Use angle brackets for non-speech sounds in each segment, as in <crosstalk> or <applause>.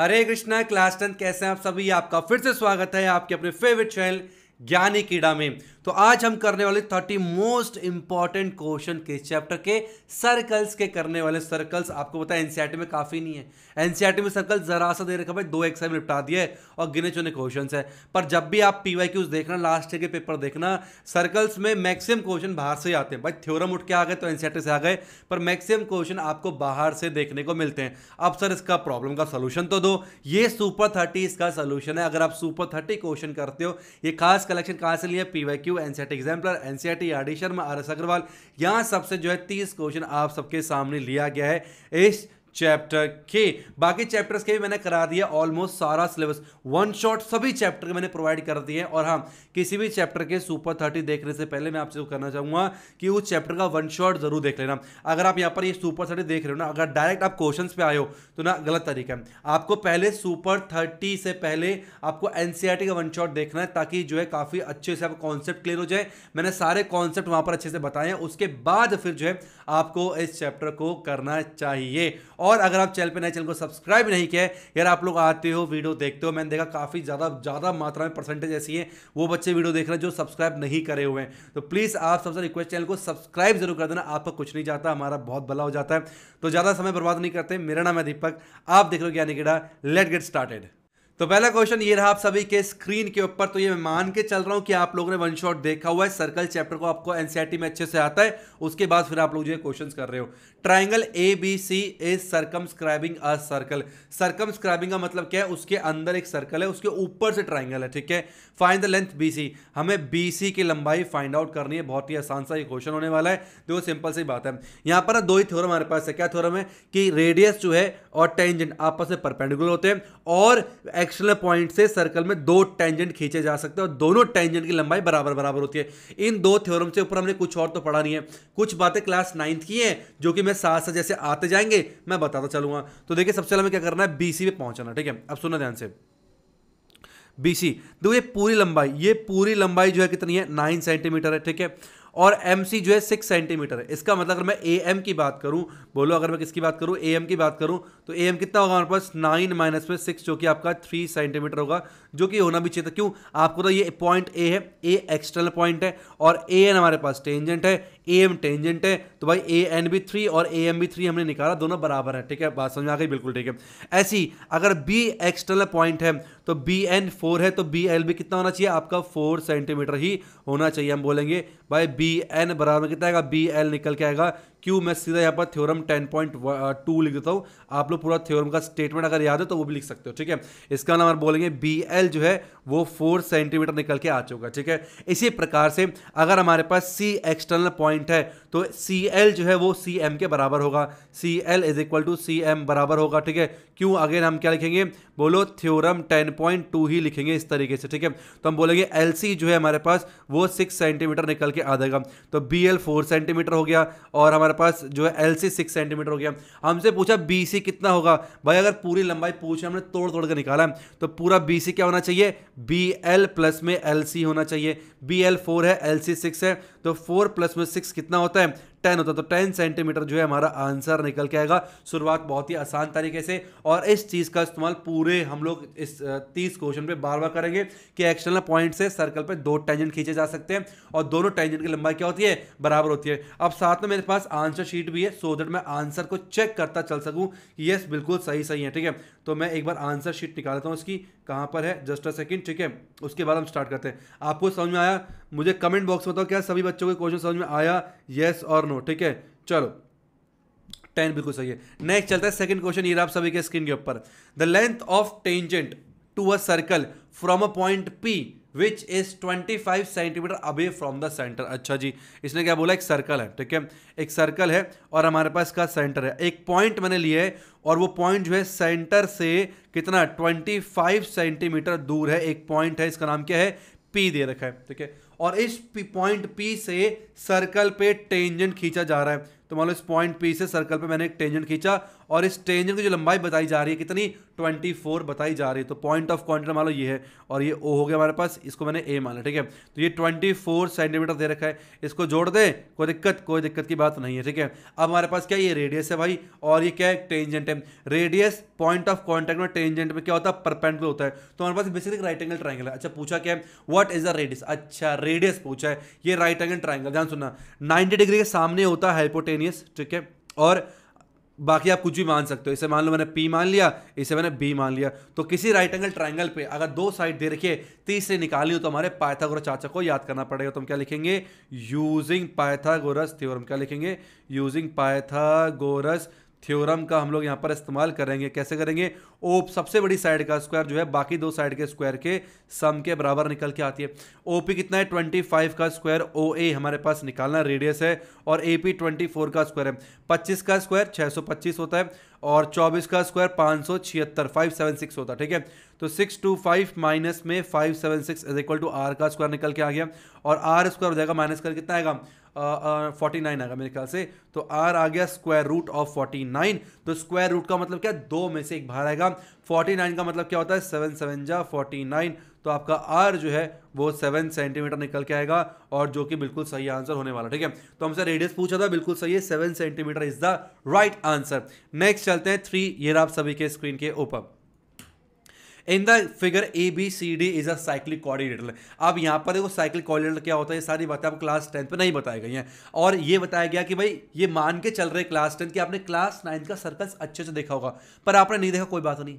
हरे Krishna class tenth कैसे हैं आप सभी आपका फिर से स्वागत है आपके अपने फेवरेट चैनल ज्ञानी कीड़ा में तो आज हम करने वाले थर्टी मोस्ट इंपॉर्टेंट क्वेश्चन के चैप्टर के सर्कल्स के करने वाले सर्कल्स आपको पता है एनसीआरटी में काफ़ी नहीं है एनसीआरटी में सर्कल जरा सा दे रखा भाई दो एक्साइज निपटा दिए और गिने चुने क्वेश्चन है पर जब भी आप पी वाई देखना लास्ट ईयर के पेपर देखना सर्कल्स में मैक्सिमम क्वेश्चन बाहर से ही आते हैं भाई थ्योरम उठ के आ गए तो एनसीआरटी से आ गए पर मैक्सिमम क्वेश्चन आपको बाहर से देखने को मिलते हैं अब सर इसका प्रॉब्लम का सोल्यूशन तो दो ये सुपर थर्टी इसका सोल्यूशन है अगर आप सुपर थर्टी क्वेश्चन करते हो ये खास खास कलेक्शन कहाँ से लिया P Y Q NCERT exemplar NCERT R Sharma R S Agarwal यहाँ सबसे जो है तीस क्वेश्चन आप सबके सामने लिया गया है इस चैप्टर के बाकी चैप्टर्स के भी मैंने करा दिया ऑलमोस्ट सारा सिलेबस वन शॉट सभी चैप्टर मैंने प्रोवाइड कर दिए और हाँ किसी भी चैप्टर के सुपर थर्टी देखने से पहले मैं आपसे करना चाहूंगा कि उस चैप्टर का वन शॉट जरूर देख लेना अगर आप यहाँ पर ये सुपर थर्टी देख रहे हो ना अगर डायरेक्ट आप क्वेश्चन पे आए हो तो ना गलत तरीका है आपको पहले सुपर थर्टी से पहले आपको एनसीआरटी e का वन शॉट देखना है ताकि जो है काफ़ी अच्छे से आपका कॉन्सेप्ट क्लियर हो जाए मैंने सारे कॉन्सेप्ट वहां पर अच्छे से बताए उसके बाद फिर जो है आपको इस चैप्टर को करना चाहिए और अगर आप चैनल पर नए चैनल को सब्सक्राइब नहीं किया यार आप लोग आते हो वीडियो देखते हो मैंने देखा काफ़ी ज़्यादा ज़्यादा मात्रा में परसेंटेज ऐसी है वो बच्चे वीडियो देख रहे हैं जो सब्सक्राइब नहीं करे हुए हैं तो प्लीज़ आप सबसे रिक्वेस्ट चैनल को सब्सक्राइब जरूर कर देना आपका कुछ नहीं जाता हमारा बहुत भला हो जाता है तो ज़्यादा समय बर्बाद नहीं करते मेरा नाम है दीपक आप देख लो ज्ञानी लेट गेट स्टार्टेड तो पहला क्वेश्चन ये रहा आप सभी के स्क्रीन के ऊपर तो ये मैं मान के चल रहा हूं कि आप लोगों ने वन शॉट देखा हुआ है सर्कल चैप्टर को आपको एनसीआरटी e में अच्छे से आता है उसके बाद फिर आप लोग जो क्वेश्चन कर रहे हो triangle A B C is circumscribing a circle circumscribing का मतलब क्या है उसके अंदर एक सर्कल है उसके ऊपर से ट्राइंगल है ठीक है find the length B C हमें बी सी की लंबाई फाइंड आउट करनी है बहुत ही आसान सा ये क्वेश्चन होने वाला है देखो सिंपल सी बात है यहाँ पर ना दो ही थ्योरम हमारे पास है क्या थ्योरम है कि रेडियस जो है और टेंजेंट आपस में परपेंडिकुलर होते हैं और एक्सटर्नल पॉइंट से सर्कल में दो टेंजेंट खींचे जा सकते हैं और दोनों टेंजेंट की लंबाई बराबर बराबर होती है इन दो थ्योरम से ऊपर हमने कुछ और तो पढ़ा नहीं है कुछ बातें क्लास नाइन्थ की हैं जो कि मैं साथ साथ जैसे आते जाएंगे मैं बताता चलूंगा तो देखिए सबसे पहले हमें क्या करना है बी पे पहुंचाना ठीक है अब सुना ध्यान से बीसी देखो ये पूरी लंबाई ये पूरी लंबाई जो है कितनी है नाइन सेंटीमीटर है ठीक है और एम सी जो है सिक्स सेंटीमीटर है इसका मतलब अगर मैं ए एम की बात करूँ बोलो अगर मैं किसकी बात करूँ ए एम की बात करूँ तो ए एम कितना होगा हमारे पास नाइन माइनस में सिक्स जो कि आपका थ्री सेंटीमीटर होगा जो कि होना भी चाहिए था क्यों आपको तो ये पॉइंट ए है ए एक्सटर्नल पॉइंट है और ए एन हमारे पास टेंजेंट है ए एम टेंजेंट है तो भाई ए एन बी थ्री और ए एम बी थ्री हमने निकाला दोनों बराबर है ठीक है बात समझ आ गई बिल्कुल ठीक है ऐसी अगर बी एक्सटर्नल पॉइंट है तो बी एन फोर है तो बी एल बी कितना होना चाहिए आपका फोर सेंटीमीटर ही होना चाहिए हम बोलेंगे भाई बी एन बराबर कितना आएगा बी एल निकल के आएगा क्यू मैं सीधा यहाँ पर थ्योरम टेन पॉइंट टू लिख देता हूँ आप लोग पूरा थ्योरम का स्टेटमेंट अगर याद है तो वो भी लिख सकते हो ठीक है इसका नाम हम बोलेंगे बी एल जो है वो फोर सेंटीमीटर निकल के आ चुका ठीक है इसी प्रकार से अगर हमारे पास सी एक्सटर्नल पॉइंट है तो सी एल जो है वो सी एम के बराबर होगा C L is equal to C M बराबर होगा ठीक है क्यों अगेन हम क्या लिखेंगे बोलो थ्योरम टेन पॉइंट टू ही लिखेंगे इस तरीके से ठीक है तो हम बोलेंगे एल सी जो है हमारे पास वो सिक्स सेंटीमीटर निकल के आ जाएगा तो बी एल फोर सेंटीमीटर हो गया और हमारे हमारे पास जो है एल सी सिक्स सेंटीमीटर हो गया हमसे पूछा बी सी कितना होगा भाई अगर पूरी लंबाई पूछे हमने तोड़ तोड़ कर निकाला तो पूरा बी सी क्या होना चाहिए बी एल प्लस में एल सी होना चाहिए बी एल फोर है एल सी सिक्स है तो फोर प्लस में सिक्स कितना होता है टेन होता है तो टेन सेंटीमीटर जो है हमारा आंसर निकल के आएगा शुरुआत बहुत ही आसान तरीके से और इस चीज़ का इस्तेमाल पूरे हम लोग इस तीस क्वेश्चन पे बार बार करेंगे कि एक्सटर्नल पॉइंट से सर्कल पे दो टेंजेंट खींचे जा सकते हैं और दोनों टेंजेंट की लंबाई क्या होती है बराबर होती है अब साथ में मेरे पास आंसर शीट भी है सो दैट मैं आंसर को चेक करता चल सकूँ कि यस बिल्कुल सही सही है ठीक है तो मैं एक बार आंसर शीट निकालता हूँ उसकी कहाँ पर है जस्ट अ सेकेंड ठीक है उसके बाद हम स्टार्ट करते हैं आपको समझ में आया मुझे कमेंट बॉक्स में बताओ क्या सभी बच्चों के क्वेश्चन समझ में आया येस और नो ठीक है चलो टेन बिल्कुल सही है नेक्स्ट चलता है सेकंड क्वेश्चन ये आप सभी के स्क्रीन के ऊपर the length of tangent to a circle from a point P which is 25 centimetre away from the centre अच्छा जी इसने क्या बोला एक सर्कल है ठीक है एक सर्कल है और हमारे पास का सेंटर है एक पॉइंट मैंने लिया है और वो पॉइंट जो है सेंटर से कितना 25 सेंटीमीटर दूर है एक पॉइंट है इसका नाम क्या है पी दे रखा है ठीक है और इस पॉइंट पी से सर्कल पे टेंजेंट खींचा जा रहा है तो मान लो इस पॉइंट पी से सर्कल पे मैंने एक टेंजेंट खींचा और इस टेंजेंट की जो लंबाई बताई जा रही है कितनी 24 बताई जा रही है तो पॉइंट ऑफ कॉन्टेंट मान लो ये है और ये ओ हो गया हमारे पास इसको मैंने ए माना ठीक है तो ये 24 सेंटीमीटर दे रखा है इसको जोड़ दे कोई दिक्कत कोई दिक्कत की बात नहीं है ठीक है अब हमारे पास क्या ये रेडियस है भाई और ये क्या है टेंजेंट है रेडियस पॉइंट ऑफ कॉन्टेक्ट में टेंजेंट में क्या होता है परपेंडिकुलर होता है तो हमारे पास बेसिकली राइट एंगल ट्राइंगल है अच्छा पूछा क्या वट इज द रेडियस अच्छा रेडियस पूछा है ये राइट एंगल ट्राइंगल ध्यान सुनना नाइन्टी डिग्री के सामने होता है हाइपोटेंस स्पॉन्टेनियस ठीक है और बाकी आप कुछ भी मान सकते हो इसे मान लो मैंने पी मान लिया इसे मैंने बी मान लिया तो किसी राइट एंगल ट्राइंगल पे अगर दो साइड दे रखिए तीसरे निकालनी हो तो हमारे पाइथागोरस चाचा को याद करना पड़ेगा तो हम क्या लिखेंगे यूजिंग पाइथागोरस थ्योरम क्या लिखेंगे यूजिंग पाइथागोरस थ्योरम का हम लोग यहाँ पर इस्तेमाल करेंगे कैसे करेंगे ओप सबसे बड़ी साइड का स्क्वायर जो है बाकी दो साइड के स्क्वायर के सम के बराबर निकल के आती है ओ पी कितना है ट्वेंटी फाइव का स्क्वायर ओ ए हमारे पास निकालना रेडियस है और ए पी ट्वेंटी फोर का स्क्वायर है पच्चीस का स्क्वायर छः सौ पच्चीस होता है और चौबीस का स्क्वायर पाँच सौ छिहत्तर फाइव सेवन सिक्स होता है ठीक है तो सिक्स टू फाइव माइनस में five seven six is equal to R का स्क्वायर निकल के आ गया और आर स्क्वायर हो जाएगा माइनस कर कितना आएगा फोर्टी नाइन आएगा मेरे ख्याल से तो आर आ गया square root of forty nine तो स्क्वायर रूट का मतलब क्या दो में से एक बाहर आएगा फोर्टी नाइन का मतलब क्या होता है सेवन सेवन जा फोर्टी नाइन तो आपका आर जो है वो सेवन सेंटीमीटर निकल के आएगा और जो कि बिल्कुल सही आंसर होने वाला ठीक है तो हमसे रेडियस पूछा था बिल्कुल सही है seven centimetre is the right answer next चलते हैं थ्री ये आप सभी के स्क्रीन के ऊपर in the figure A B C D is a cyclic coordinator अब यहाँ पर देखो साइक्लिक कोऑर्डिनेटर क्या होता है ये सारी बातें आप क्लास टेंथ में नहीं बताई गई हैं और ये बताया गया कि भाई ये मान के चल रहे क्लास टेंथ कि आपने क्लास नाइन्थ का सर्कल्स अच्छे से देखा होगा पर आपने नहीं देखा कोई बात नहीं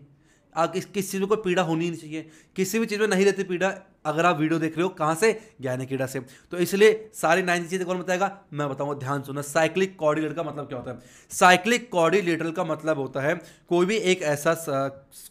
किस किस चीज़ में कोई पीड़ा होनी नहीं चाहिए किसी भी चीज़ में नहीं रहती पीड़ा अगर आप वीडियो देख रहे हो कहाँ से ज्ञान कीड़ा से तो इसलिए सारी नाइन चीज़ें कौन बताएगा मैं बताऊँगा ध्यान सुनना साइक्लिक कॉर्डिलेटर का मतलब क्या होता है साइक्लिक कॉर्डिलेटर का मतलब होता है कोई भी एक ऐसा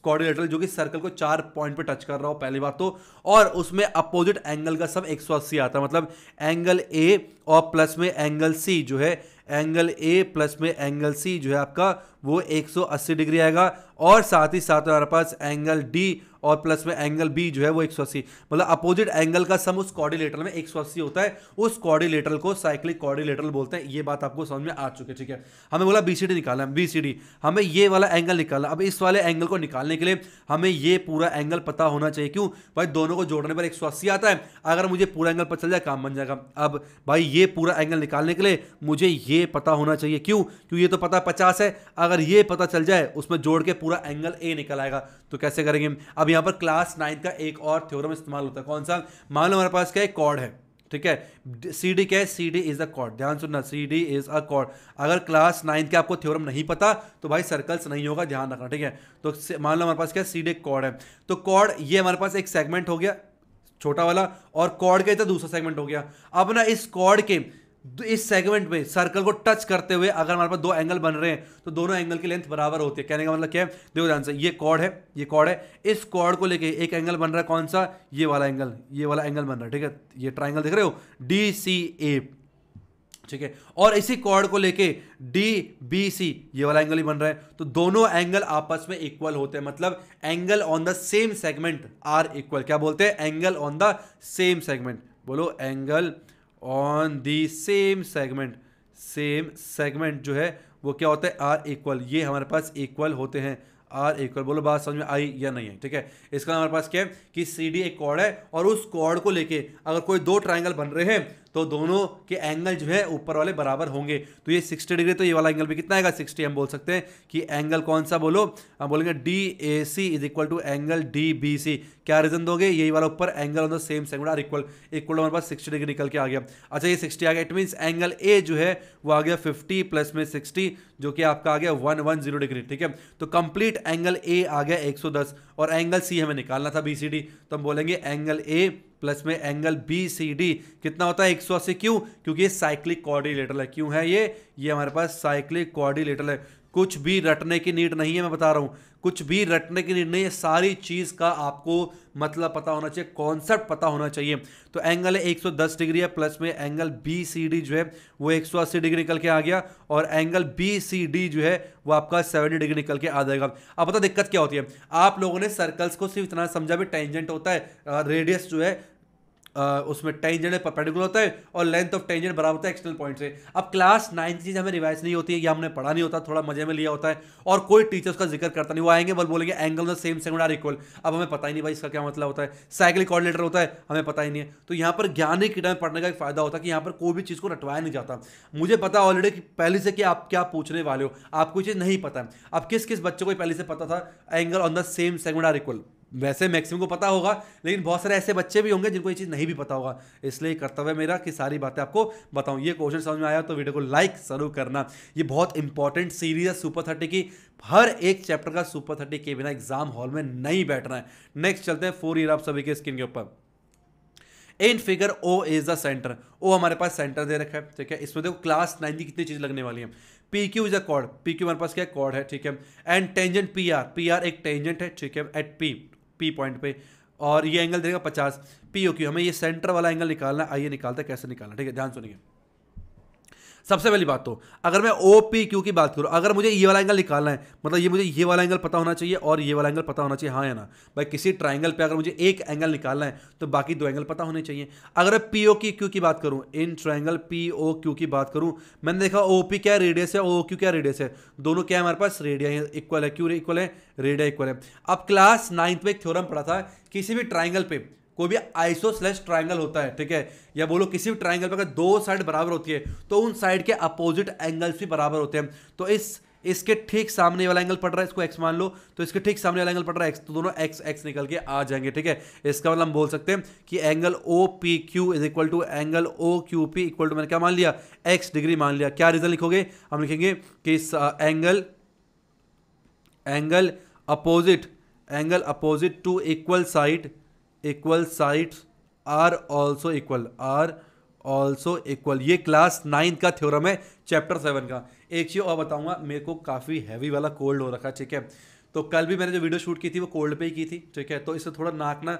कॉर्डिलेटर जो कि सर्कल को चार पॉइंट पे टच कर रहा हो पहली बात तो और उसमें अपोजिट एंगल का सब एक आता है मतलब एंगल ए और प्लस में एंगल सी जो है एंगल ए प्लस में एंगल सी जो है आपका वो 180 डिग्री आएगा और साथ ही साथ हमारे पास एंगल डी और प्लस में एंगल बी जो है वो एक मतलब अपोजिट एंगल का सम उस कॉर्डिलेटर में एक होता है उस कॉर्डिलेटर को साइक्लिक कॉर्डिलेटर बोलते हैं ये बात आपको समझ में आ चुके ठीक है हमें बोला बी सी निकालना है बी हमें ये वाला एंगल निकालना अब इस वाले एंगल को निकालने के लिए हमें ये पूरा एंगल पता होना चाहिए क्यों भाई दोनों को जोड़ने पर एक आता है अगर मुझे पूरा एंगल पता चल जाए काम बन जाएगा अब भाई ये पूरा एंगल निकालने के लिए मुझे ये पता होना चाहिए क्यों क्यों ये तो पता पचास है अगर ये पता चल जाए उसमें जोड़ के पूरा एंगल ए निकल आएगा तो कैसे करेंगे अब यहाँ पर क्लास नाइन्थ का एक और थ्योरम इस्तेमाल होता है कौन सा मान लो हमारे पास क्या है कॉर्ड है ठीक है सी डी क्या है C D is a chord ध्यान सुनना C D is a chord अगर क्लास नाइन्थ के आपको थ्योरम नहीं पता तो भाई सर्कल्स नहीं होगा ध्यान रखना ठीक है तो मान लो हमारे पास क्या सी डी कॉर्ड है तो कॉर्ड ये हमारे पास एक सेगमेंट हो गया छोटा वाला और कॉर्ड का इधर दूसरा सेगमेंट हो गया अब ना इस कॉर्ड के इस सेगमेंट में सर्कल को टच करते हुए अगर हमारे पास दो एंगल बन रहे हैं तो दोनों एंगल की लेंथ बराबर होती है कहने का मतलब क्या है देखो ध्यान से ये कॉर्ड है ये कॉर्ड है इस कॉर्ड को लेके एक एंगल बन रहा है कौन सा ये वाला एंगल ये वाला एंगल बन रहा है ठीक है ये ट्राइंगल देख रहे हो डी सी ए ठीक है और इसी कॉर्ड को लेके डी बी सी ये वाला एंगल ही बन रहा है तो दोनों एंगल आपस में इक्वल होते हैं मतलब angle on the same segment are equal क्या बोलते हैं angle on the same segment बोलो angle on the same segment same segment जो है वो क्या होता है आर इक्वल ये हमारे पास इक्वल होते हैं आर इक्वल बोलो बात समझ में आई या नहीं है ठीक है इसका हमारे पास क्या है कि सी डी एक कॉर्ड है और उस कॉर्ड को लेके अगर कोई दो ट्राइंगल बन रहे हैं तो दोनों के एंगल जो है ऊपर वाले बराबर होंगे तो ये सिक्सटी डिग्री तो ये वाला एंगल भी कितना आएगा सिक्सटी हम बोल सकते हैं कि एंगल कौन सा बोलो हम बोलेंगे D A C is equal to angle D B C क्या रीजन दोगे यही वाला ऊपर एंगल ऑन द सेम सेंगल आर इक्वल इक्वल हमारे पास सिक्सटी डिग्री निकल के आ गया अच्छा ये सिक्सटी आ गया इट मीन्स एंगल ए जो है वो आ गया फिफ्टी प्लस में सिक्सटी जो कि आपका आ गया वन वन जीरो डिग्री ठीक है तो कंप्लीट एंगल ए आ गया एक सौ दस और एंगल सी हमें निकालना था बी सी डी तो हम बोलेंगे एंगल ए प्लस में एंगल बी सी डी कितना होता है एक सौ अस्सी क्यों क्योंकि ये साइक्लिक कॉर्डिलेटर है क्यों है ये ये हमारे पास साइक्लिक कॉर्डिलेटर है कुछ भी रटने की नीड नहीं है मैं बता रहा हूँ कुछ भी रटने की नीड नहीं है सारी चीज़ का आपको मतलब पता होना चाहिए कॉन्सेप्ट पता होना चाहिए तो एंगल है 110 डिग्री है प्लस में एंगल बी सी डी जो है वो 180 डिग्री निकल के आ गया और एंगल बी सी डी जो है वो आपका 70 डिग्री निकल के आ जाएगा अब पता दिक्कत क्या होती है आप लोगों ने सर्कल्स को सिर्फ इतना समझा भी टेंजेंट होता है रेडियस जो है उसमें टेंजेंट परपेंडिकुलर होता है और लेंथ ऑफ टेंजेंट बराबर होता है एक्सटर्नल पॉइंट से अब क्लास नाइन्थ चीज़ हमें रिवाइज नहीं होती है या हमने पढ़ा नहीं होता थोड़ा मजे में लिया होता है और कोई टीचर उसका जिक्र करता नहीं वो आएंगे बल बोलेंगे angle the same segment are equal अब हमें पता ही नहीं भाई इसका क्या मतलब होता है साइकिल कॉर्डिनेटर होता है हमें पता ही नहीं है तो यहाँ पर ज्ञानी किटा में पढ़ने का एक फायदा होता है कि यहाँ पर कोई भी चीज़ को रटवाया नहीं जाता मुझे पता ऑलरेडी कि पहले से कि आप क्या पूछने वाले हो आपको चीज़ नहीं पता है अब किस किस बच्चों को पहले से पता था angle on the same segment are equal वैसे मैक्सिमम को पता होगा लेकिन बहुत सारे ऐसे बच्चे भी होंगे जिनको ये चीज़ नहीं भी पता होगा इसलिए कर्तव्य मेरा कि सारी बातें आपको बताऊं ये क्वेश्चन समझ में आया तो वीडियो को लाइक जरूर करना ये बहुत इंपॉर्टेंट सीरीज है सुपर थर्टी की हर एक चैप्टर का सुपर थर्टी के बिना एग्जाम हॉल में नहीं बैठना है नेक्स्ट चलते हैं फोर ईयर आप सभी के स्किन के ऊपर in figure O is the centre O हमारे पास सेंटर दे रखा है ठीक है इसमें देखो क्लास नाइन की कितनी चीज़ लगने वाली है P Q is a chord P Q हमारे पास क्या कॉर्ड है ठीक है and tangent P R P R एक टेंजेंट है ठीक है एट पी पी पॉइंट पे और ये एंगल देगा पचास पी ओ क्यू हमें ये सेंटर वाला एंगल निकालना आइए निकालते कैसे निकालना ठीक है ध्यान सुनिए सबसे पहली बात तो अगर मैं ओ पी क्यू की बात करूँ अगर मुझे ये वाला एंगल निकालना है मतलब ये मुझे ये वाला एंगल पता होना चाहिए और ये वाला एंगल पता होना चाहिए हाँ या ना भाई किसी ट्राइंगल पर अगर मुझे एक एंगल निकालना है तो बाकी दो एंगल पता होने चाहिए अगर मैं पी ओ की क्यू की बात करूँ in triangle P O Q की बात करूँ मैंने देखा ओ पी क्या रेडियस है ओ क्यू क्या रेडियस है दोनों क्या है हमारे पास रेडिया इक्वल है क्यू इक्वल है रेडिया इक्वल है अब क्लास नाइन्थ में एक थ्योरम पढ़ा था किसी भी ट्राइंगल पे कोई भी आइसो स्लेश ट्राइंगल होता है ठीक है या बोलो किसी भी ट्राइंगल पर अगर दो साइड बराबर होती है तो उन साइड के अपोजिट एंगल्स भी बराबर होते हैं तो इस इसके ठीक सामने वाला एंगल पड़ रहा है इसको एक्स मान लो तो इसके ठीक सामने वाला एंगल पड़ रहा है एक्स तो दोनों एक्स एक्स निकल के आ जाएंगे ठीक है इसका मतलब हम बोल सकते हैं कि angle O P Q is equal to angle O Q P equal to मैंने क्या मान लिया एक्स डिग्री मान लिया क्या रीजन लिखोगे हम लिखेंगे कि इस angle angle opposite angle opposite to equal side equal sides are also equal are also equal ये क्लास नाइन्थ का थ्योरम है चैप्टर सेवन का एक चीज़ और बताऊंगा मेरे को काफ़ी हैवी वाला कोल्ड हो रखा है ठीक है तो कल भी मैंने जो वीडियो शूट की थी वो कोल्ड पे ही की थी ठीक है तो इससे थोड़ा नाक ना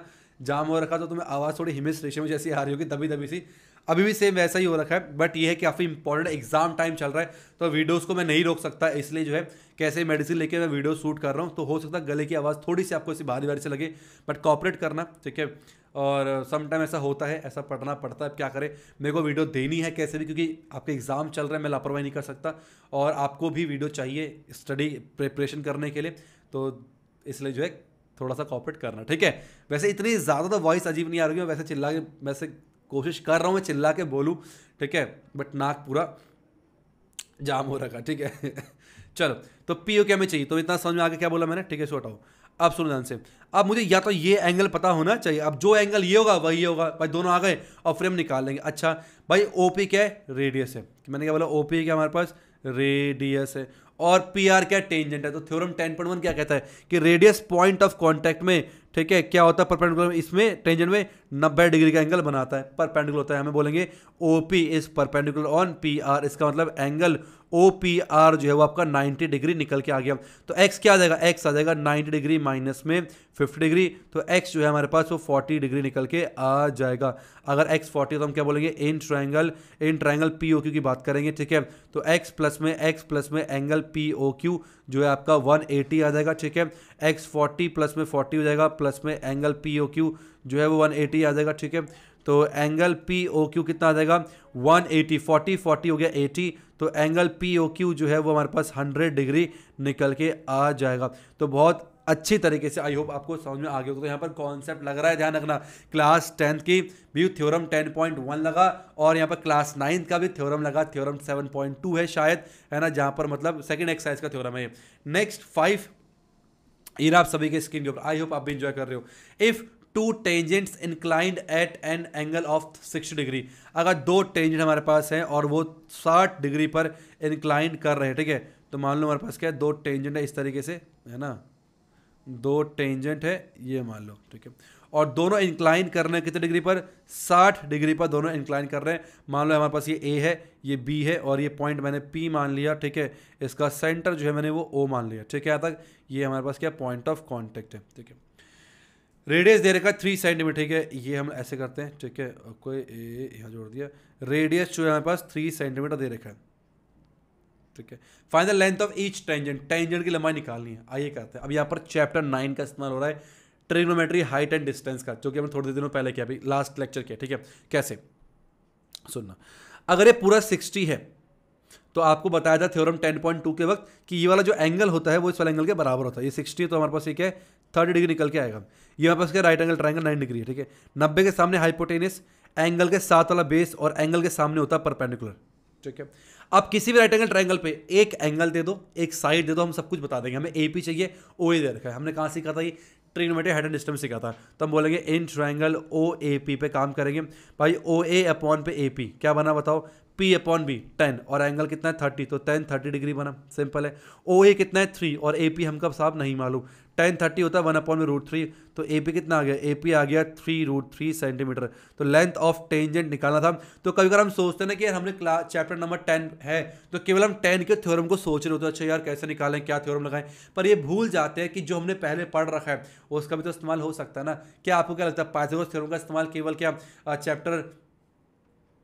जाम हो रखा था तो मैं आवाज़ थोड़ी हिमेश रेशे में जैसी आ रही होगी दबी दबी सी अभी भी सेम वैसा ही हो रखा है बट ये है कि काफ़ी इंपॉर्टेंट एग्जाम टाइम चल रहा है तो वीडियोज़ को मैं नहीं रोक सकता इसलिए जो है कैसे मेडिसिन लेके मैं वीडियो शूट कर रहा हूँ तो हो सकता है गले की आवाज़ थोड़ी सी आपको ऐसी भारी भारी से लगे बट कॉपरेट करना ठीक है और समटाइम ऐसा होता है ऐसा पढ़ना पड़ता है अब क्या करें मेरे को वीडियो देनी है कैसे भी क्योंकि आपके एग्ज़ाम चल रहे हैं मैं लापरवाही नहीं कर सकता और आपको भी वीडियो चाहिए स्टडी प्रिपरेशन करने के लिए तो इसलिए जो है थोड़ा सा कॉपरेट करना ठीक है वैसे इतनी ज़्यादा तो वॉइस अजीब नहीं आ रही है वैसे चिल्ला के वैसे कोशिश कर रहा हूँ मैं चिल्ला के बोलूँ ठीक है बट नाक पूरा जाम हो रखा ठीक है <laughs> चलो तो पी ओ क्या में चाहिए तो इतना समझ में आगे क्या बोला मैंने ठीक है छोटा हो अब सुनो ध्यान से अब मुझे या तो ये एंगल पता होना चाहिए अब जो एंगल ये होगा वही होगा भाई दोनों आ गए और फ्रेम निकाल लेंगे अच्छा भाई ओ पी क्या है रेडियस है मैंने क्या बोला ओ पी क्या हमारे पास रेडियस है और पी आर क्या टेंजेंट है तो थ्योरम टेन पॉइंट वन क्या कहता है कि रेडियस पॉइंट ऑफ कॉन्टैक्ट में ठीक है क्या होता है परपेंडिकुलर इसमें टेंजेंट में नब्बे डिग्री का एंगल बनाता है परपेंडिकुलर होता है हमें बोलेंगे O P is perpendicular on P R इसका मतलब एंगल ओ पी आर जो है वो आपका 90 डिग्री निकल के आ गया तो एक्स क्या आ जाएगा एक्स आ जाएगा 90 डिग्री माइनस में 50 डिग्री तो एक्स जो है हमारे पास वो 40 डिग्री निकल के आ जाएगा अगर एक्स 40 तो हम क्या बोलेंगे in triangle in triangle P O Q की बात करेंगे ठीक है तो एक्स प्लस में एक्स प्लस में एंगल पी ओ क्यू जो है आपका 180 आ जाएगा ठीक है एक्स 40 प्लस में 40 हो जाएगा प्लस में एंगल पी ओ क्यू जो है वो 180 आ जाएगा ठीक है तो एंगल पी ओ क्यू कितना आ जाएगा 180 40 40 हो गया 80 तो एंगल पी ओ क्यू जो है वो हमारे पास हंड्रेड डिग्री निकल के आ जाएगा तो बहुत अच्छी तरीके से आई होप आपको समझ में आ गया तो यहाँ पर कॉन्सेप्ट लग रहा है ध्यान रखना क्लास टेंथ की भी थ्योरम 10.1 लगा और यहाँ पर क्लास नाइन्थ का भी थ्योरम लगा थ्योरम 7.2 है शायद है ना जहाँ पर मतलब सेकंड एक्सरसाइज का थ्योरम है नेक्स्ट फाइव ईरा आप सभी के स्क्रीन के ऊपर आई होप आप भी इंजॉय कर रहे हो if two tangents inclined at an angle of six degree अगर दो टेंजेंट हमारे पास हैं और वो साठ डिग्री पर इंक्लाइंड कर रहे हैं ठीक है तो मान लो हमारे पास क्या है दो टेंजेंट है इस तरीके से है ना दो टेंजेंट है ये मान लो ठीक है और दोनों इंक्लाइन कर रहे हैं कितने डिग्री पर साठ डिग्री पर दोनों इंक्लाइन कर रहे हैं मान लो हमारे पास ये ए है ये बी है और ये पॉइंट मैंने पी मान लिया ठीक है इसका सेंटर जो है मैंने वो ओ मान लिया ठीक है यहाँ तक ये हमारे पास क्या पॉइंट ऑफ कॉन्टेक्ट है ठीक है रेडियस दे रखा है थ्री सेंटीमीटर ठीक है ये हम ऐसे करते हैं ठीक है कोई ए यहाँ जोड़ दिया रेडियस जो है हमारे पास थ्री सेंटीमीटर दे रखा है ठीक है final the length of each tangent tangent की लंबाई निकालनी है आइए करते हैं अब यहाँ पर चैप्टर नाइन का इस्तेमाल हो रहा है ट्रिग्नोमेट्री हाइट एंड डिस्टेंस का जो कि हमने थोड़े दिनों पहले किया अभी लास्ट लेक्चर किया ठीक है कैसे सुनना अगर ये पूरा सिक्सटी है तो आपको बताया था थ्योरम 10.2 के वक्त कि ये वाला जो एंगल होता है वो इस वाले एंगल के बराबर होता है ये 60 तो हमारे पास एक है थर्टी डिग्री निकल के आएगा ये हमारे पास क्या right angle triangle nine degree है ठीक है नब्बे के सामने हाइपोटेनिस एंगल के साथ वाला बेस और एंगल के सामने होता है परपेंडिकुलर ठीक है आप किसी भी राइट एंगल ट्राइंगल पे एक एंगल दे दो एक साइड दे दो हम सब कुछ बता देंगे हमें ए पी चाहिए ओ ए दे रखा है हमने कहाँ सीखा था ये ट्रिग्नोमेट्री हेड एंड डिस्टेंस सीखा था तो हम बोलेंगे in triangle O A P पे काम करेंगे भाई ओ ए अपॉन पे ए पी क्या बना बताओ पी अपॉन बी टेन और एंगल कितना है थर्टी तो टेन थर्टी डिग्री बना सिंपल है ओ ए कितना है थ्री और ए पी हमको साफ नहीं मालूम टेन थर्टी होता है वन अपॉन में रूट थ्री तो ए पी कितना आ गया ए पी आ गया थ्री रूट थ्री सेंटीमीटर तो लेंथ ऑफ टेंजेंट निकालना था तो कभी कभी हम सोचते हैं ना कि यार हमने क्लास चैप्टर नंबर टेन है तो केवल हम टेन के थ्योरम को सोच रहे होते हैं अच्छा यार कैसे निकालें क्या थ्योरम लगाएं पर ये भूल जाते हैं कि जो हमने पहले पढ़ रखा है उसका भी तो इस्तेमाल हो सकता है ना क्या आपको क्या लगता है पाइथागोरस थ्योरम का इस्तेमाल केवल क्या चैप्टर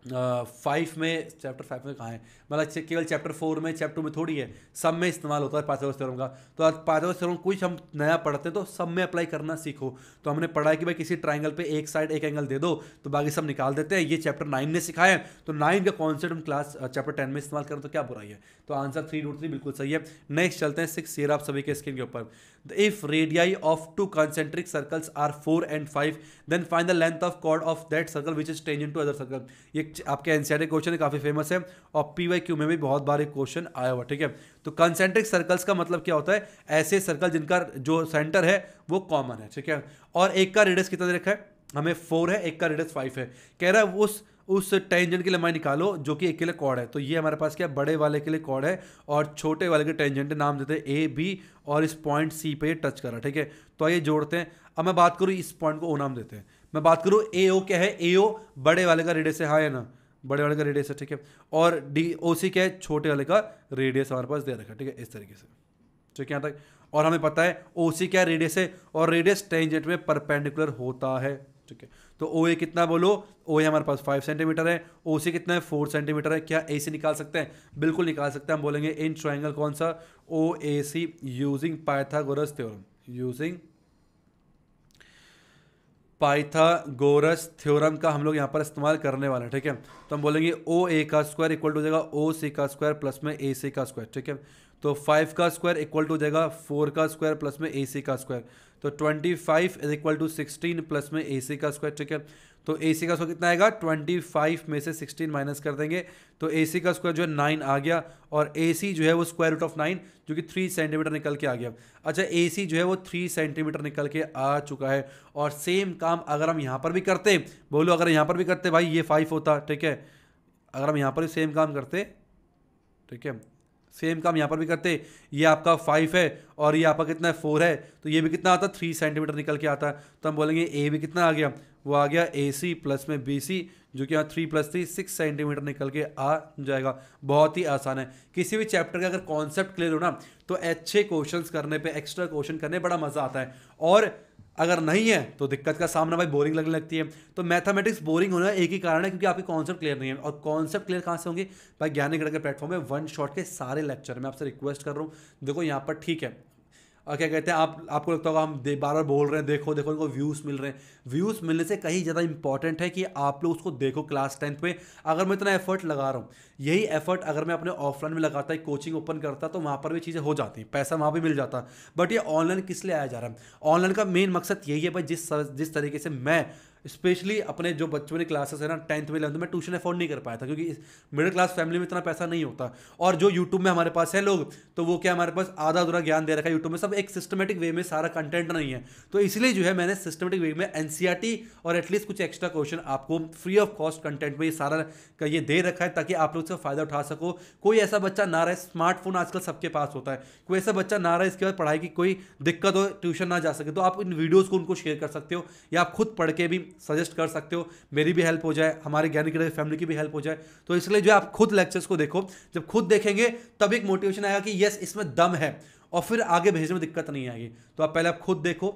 फाइव में चैप्टर फाइव में कहाँ है मतलब केवल चैप्टर फोर में चैप्टर टू में थोड़ी है सब में इस्तेमाल होता है पाचवा स्तरों का तो आज पाथागोरस थ्योरम कुछ हम नया पढ़ते हैं तो सब में अप्लाई करना सीखो तो हमने पढ़ा कि भाई किसी ट्राइंगल पे एक साइड एक एंगल दे दो तो बाकी सब निकाल देते हैं ये चैप्टर नाइन ने सिखाया है तो नाइन का कॉन्सेप्ट हम क्लास चैप्टर टेन में इस्तेमाल करें तो क्या बुराई है तो आंसर थ्री रूट थ्री बिल्कुल सही है नेक्स्ट चलते हैं सिक्स सीर आप सभी के स्क्रीन के ऊपर If radii of two concentric circles are four and five, then find the length of chord of that circle which is tangent to other circle. ये आपके एनसीआर क्वेश्चन है काफी फेमस है और पी वाई क्यू में भी बहुत बार एक क्वेश्चन आया हुआ ठीक है तो कॉन्सेंट्रिक सर्कल्स का मतलब क्या होता है ऐसे सर्कल जिनका जो सेंटर है वो कॉमन है ठीक है और एक का रेडियस कितना देखा है हमें फोर है एक का रेडियस फाइव है कह रहा है उस उस टेंजेंट की लंबाई निकालो जो कि एक के लिए कॉर्ड है तो ये हमारे पास क्या बड़े वाले के लिए कॉर्ड है और छोटे वाले के टेंजेंट नाम देते हैं ए बी और इस पॉइंट सी पे टच करा ठीक है तो आइए जोड़ते हैं अब मैं बात करूँ इस पॉइंट को ओ नाम देते हैं मैं बात करूँ ए ओ क्या है ए ओ बड़े वाले का रेडियस है हाँ है ना बड़े वाले का रेडियस है ठीक है और डी ओ सी क्या है छोटे वाले का रेडियस हमारे पास दे रखा है ठीक है इस तरीके से ठीक है यहाँ तक और हमें पता है ओ सी क्या रेडियस है और रेडियस टेंजेंट में परपेंडिकुलर होता है ठीक है तो ओ ए कितना बोलो ओ ए हमारे पास फाइव सेंटीमीटर है ओ सी कितना है फोर सेंटीमीटर है क्या ए सी निकाल सकते हैं बिल्कुल निकाल सकते हैं हम बोलेंगे इन ट्राइंगल कौन सा O A C using Pythagoras theorem using Pythagoras theorem का हम लोग यहाँ पर इस्तेमाल करने वाले हैं ठीक है तो हम बोलेंगे ओ ए का स्क्वायर इक्वल टू जाएगा ओ सी का स्क्वायर प्लस में ए सी का स्क्वायर ठीक है तो फाइव का स्क्वायर इक्वल टू जाएगा फोर का स्क्वायर प्लस में ए सी का स्क्वायर तो 25 five is equal to sixteen plus में ए सी का स्क्वायर ठीक है तो ए सी का स्क्वायर कितना आएगा 25 में से 16 माइनस कर देंगे तो ए सी का स्क्वायर जो है नाइन आ गया और ए सी जो है वो स्क्वायर रूट ऑफ नाइन जो कि थ्री सेंटीमीटर निकल के आ गया अच्छा ए सी जो है वो थ्री सेंटीमीटर निकल के आ चुका है और सेम काम अगर हम यहाँ पर भी करते बोलो अगर यहाँ पर भी करते भाई ये फाइव होता ठीक है अगर हम यहाँ पर भी सेम काम करते ठीक है सेम काम यहाँ पर भी करते ये आपका फाइव है और ये आपका कितना है फोर है तो ये भी कितना आता है थ्री सेंटीमीटर निकल के आता है तो हम बोलेंगे ए भी कितना आ गया वो आ गया ए सी प्लस में बी सी जो कि यहाँ three plus three six centimetre निकल के आ जाएगा बहुत ही आसान है किसी भी चैप्टर का अगर कॉन्सेप्ट क्लियर हो ना तो अच्छे क्वेश्चन करने पर एक्स्ट्रा क्वेश्चन करने बड़ा मज़ा आता है और अगर नहीं है तो दिक्कत का सामना भाई बोरिंग लगने लगती है तो मैथमेटिक्स बोरिंग होना एक ही कारण है क्योंकि आपके कॉन्सेप्ट क्लियर नहीं है और कॉन्सेप्ट क्लियर कहाँ से होंगे भाई ज्ञानी गढ़ के प्लेटफॉर्म में वन शॉट के सारे लेक्चर मैं आपसे रिक्वेस्ट कर रहा हूँ देखो यहाँ पर ठीक है और क्या कहते हैं आप आपको लगता होगा हम दे बार बार बोल रहे हैं देखो देखो इनको व्यूज़ मिल रहे हैं व्यूज़ मिलने से कहीं ज़्यादा इंपॉर्टेंट है कि आप लोग उसको देखो क्लास टेंथ में अगर मैं इतना एफर्ट लगा रहा हूँ यही एफर्ट अगर मैं अपने ऑफलाइन में लगाता है कोचिंग ओपन करता तो वहाँ पर भी चीज़ें हो जाती पैसा वहाँ भी मिल जाता बट ये ऑनलाइन किस लिए आया जा रहा है ऑनलाइन का मेन मकसद यही है भाई जिस जिस तरीके से मैं स्पेशली अपने जो बच्चों ने क्लासेस है ना टेंथ में इलेवंथ में ट्यूशन अफोर्ड नहीं कर पाया था क्योंकि मिडिल क्लास फैमिली में इतना पैसा नहीं होता और जो यूट्यूब में हमारे पास है लोग तो वो क्या हमारे पास आधा अधूरा ज्ञान दे रखा है यूट्यूब में सब एक सिस्टमेटिक वे में सारा कंटेंट नहीं है तो इसलिए जो है मैंने सिस्टमेटिक वे में एन e और एटलीस्ट कुछ एक्स्ट्रा क्वेश्चन आपको फ्री ऑफ कॉस्ट कंटेंट में ये सारा का ये दे रखा है ताकि आप लोग से फ़ायदा उठा सको कोई ऐसा बच्चा ना रहे स्मार्टफोन आजकल सबके पास होता है कोई ऐसा बच्चा ना रहा है इसके बाद पढ़ाई की कोई दिक्कत हो ट्यूशन ना जा सके तो आप इन वीडियोज़ को उनको शेयर कर सकते हो या आप खुद पढ़ के भी सजेस्ट कर सकते हो मेरी भी हेल्प हो जाए हमारे ज्ञानी की फैमिली की भी हेल्प हो जाए तो इसलिए जो आप खुद लेक्चर्स को देखो जब खुद देखेंगे तब एक मोटिवेशन आएगा कि यस इसमें दम है और फिर आगे भेजने में दिक्कत नहीं आएगी तो आप पहले आप खुद देखो